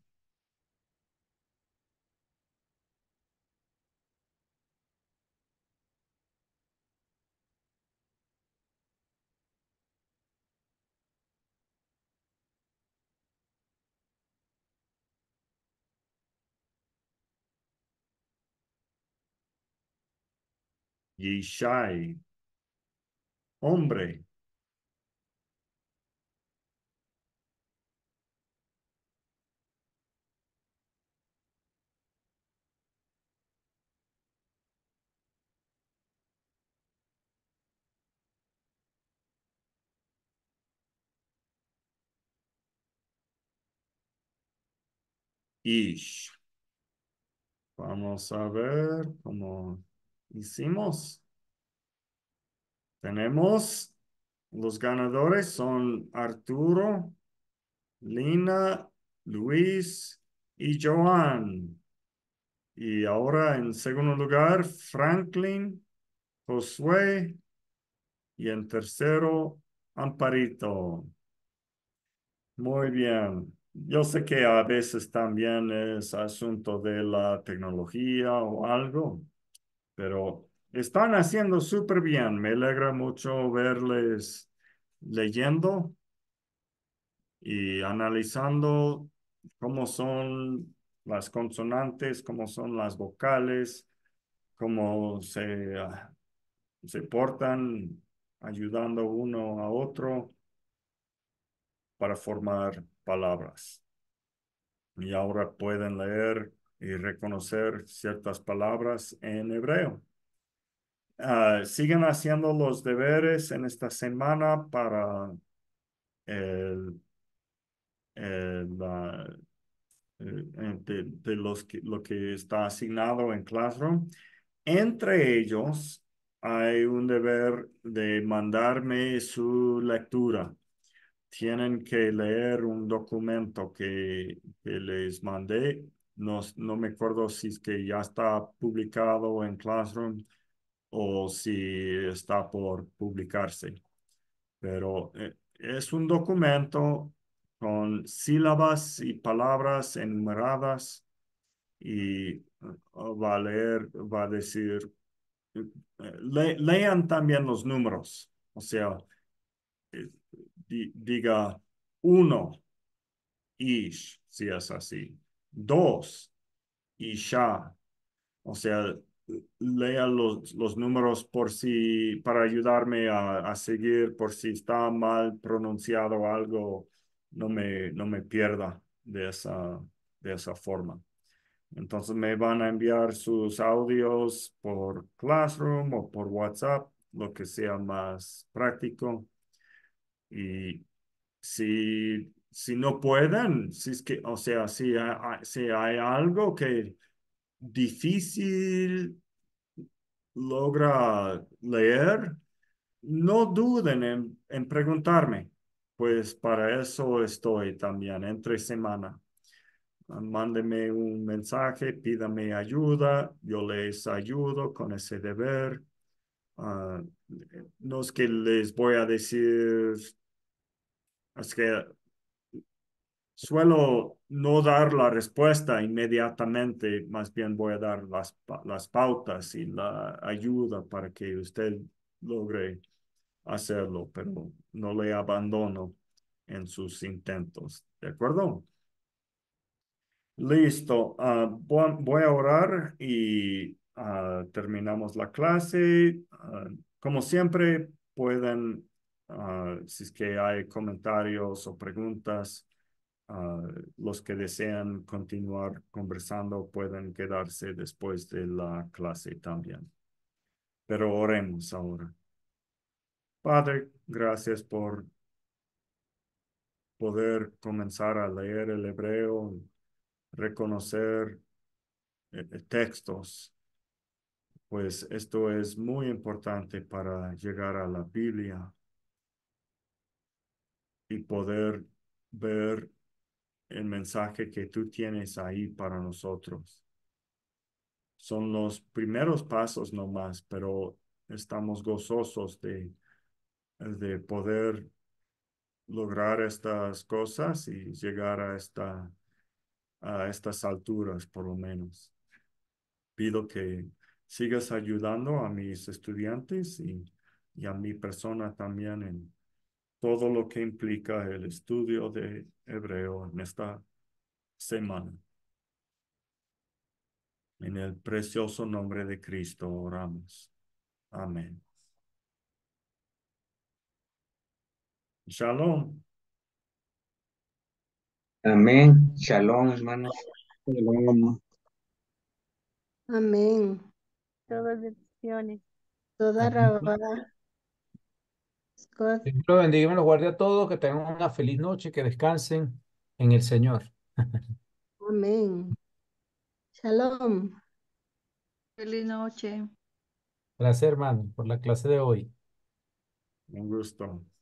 Yishai. Hombre. Vamos a ver cómo hicimos. Tenemos los ganadores son Arturo, Lina, Luis y Joan. Y ahora en segundo lugar, Franklin, Josué y en tercero, Amparito. Muy bien. Yo sé que a veces también es asunto de la tecnología o algo, pero están haciendo súper bien. Me alegra mucho verles leyendo y analizando cómo son las consonantes, cómo son las vocales, cómo se, se portan ayudando uno a otro para formar palabras. Y ahora pueden leer y reconocer ciertas palabras en hebreo. Ah, siguen haciendo los deberes en esta semana para el, eh, eh, de, los que, lo que está asignado en Classroom. Entre ellos hay un deber de mandarme su lectura tienen que leer un documento que, les mandé. No, no me acuerdo si es que ya está publicado en Classroom o si está por publicarse. Pero eh, es un documento con sílabas y palabras enumeradas y uh, va a leer, va a decir, eh, eh, lean también los números. O sea, diga uno, ish, si es así, dos, isha. O sea, lea los, los números por si, para ayudarme a, a seguir, por si está mal pronunciado algo, no me, no me pierda de esa, de esa forma. Entonces me van a enviar sus audios por Classroom o por WhatsApp, lo que sea más práctico. Y si, si no pueden, si es que, o sea, si hay, si hay algo que difícil logra leer, no duden en, preguntarme, pues para eso estoy también entre semana. Ah, mándeme un mensaje, pídame ayuda, yo les ayudo con ese deber. Ah, no es que les voy a decir es que suelo no dar la respuesta inmediatamente, más bien voy a dar las, pautas y la ayuda para que usted logre hacerlo, pero no le abandono en sus intentos. ¿De acuerdo? Listo. Ah, voy a orar y ah, terminamos la clase. Ah, como siempre, pueden Ah, si es que hay comentarios o preguntas, ah, los que desean continuar conversando pueden quedarse después de la clase también. Pero oremos ahora. Padre, gracias por poder comenzar a leer el hebreo, reconocer eh, eh, textos, pues esto es muy importante para llegar a la Biblia y poder ver el mensaje que tú tienes ahí para nosotros. Son los primeros pasos nomás, pero estamos gozosos de, de poder lograr estas cosas y llegar a, esta, a estas alturas, por lo menos. Pido que sigas ayudando a mis estudiantes y, y a mi persona también en, todo lo que implica el estudio de hebreo en esta semana. En el precioso nombre de Cristo oramos. Amén. Shalom. Amén. Shalom, hermanos. Amén. Todas bendiciones. Toda rabada. Dios los bendiga y los guarde a todos, que tengan una feliz noche, que descansen en el Señor. Amén. Shalom. Feliz noche. Gracias, hermano, por la clase de hoy. Un gusto.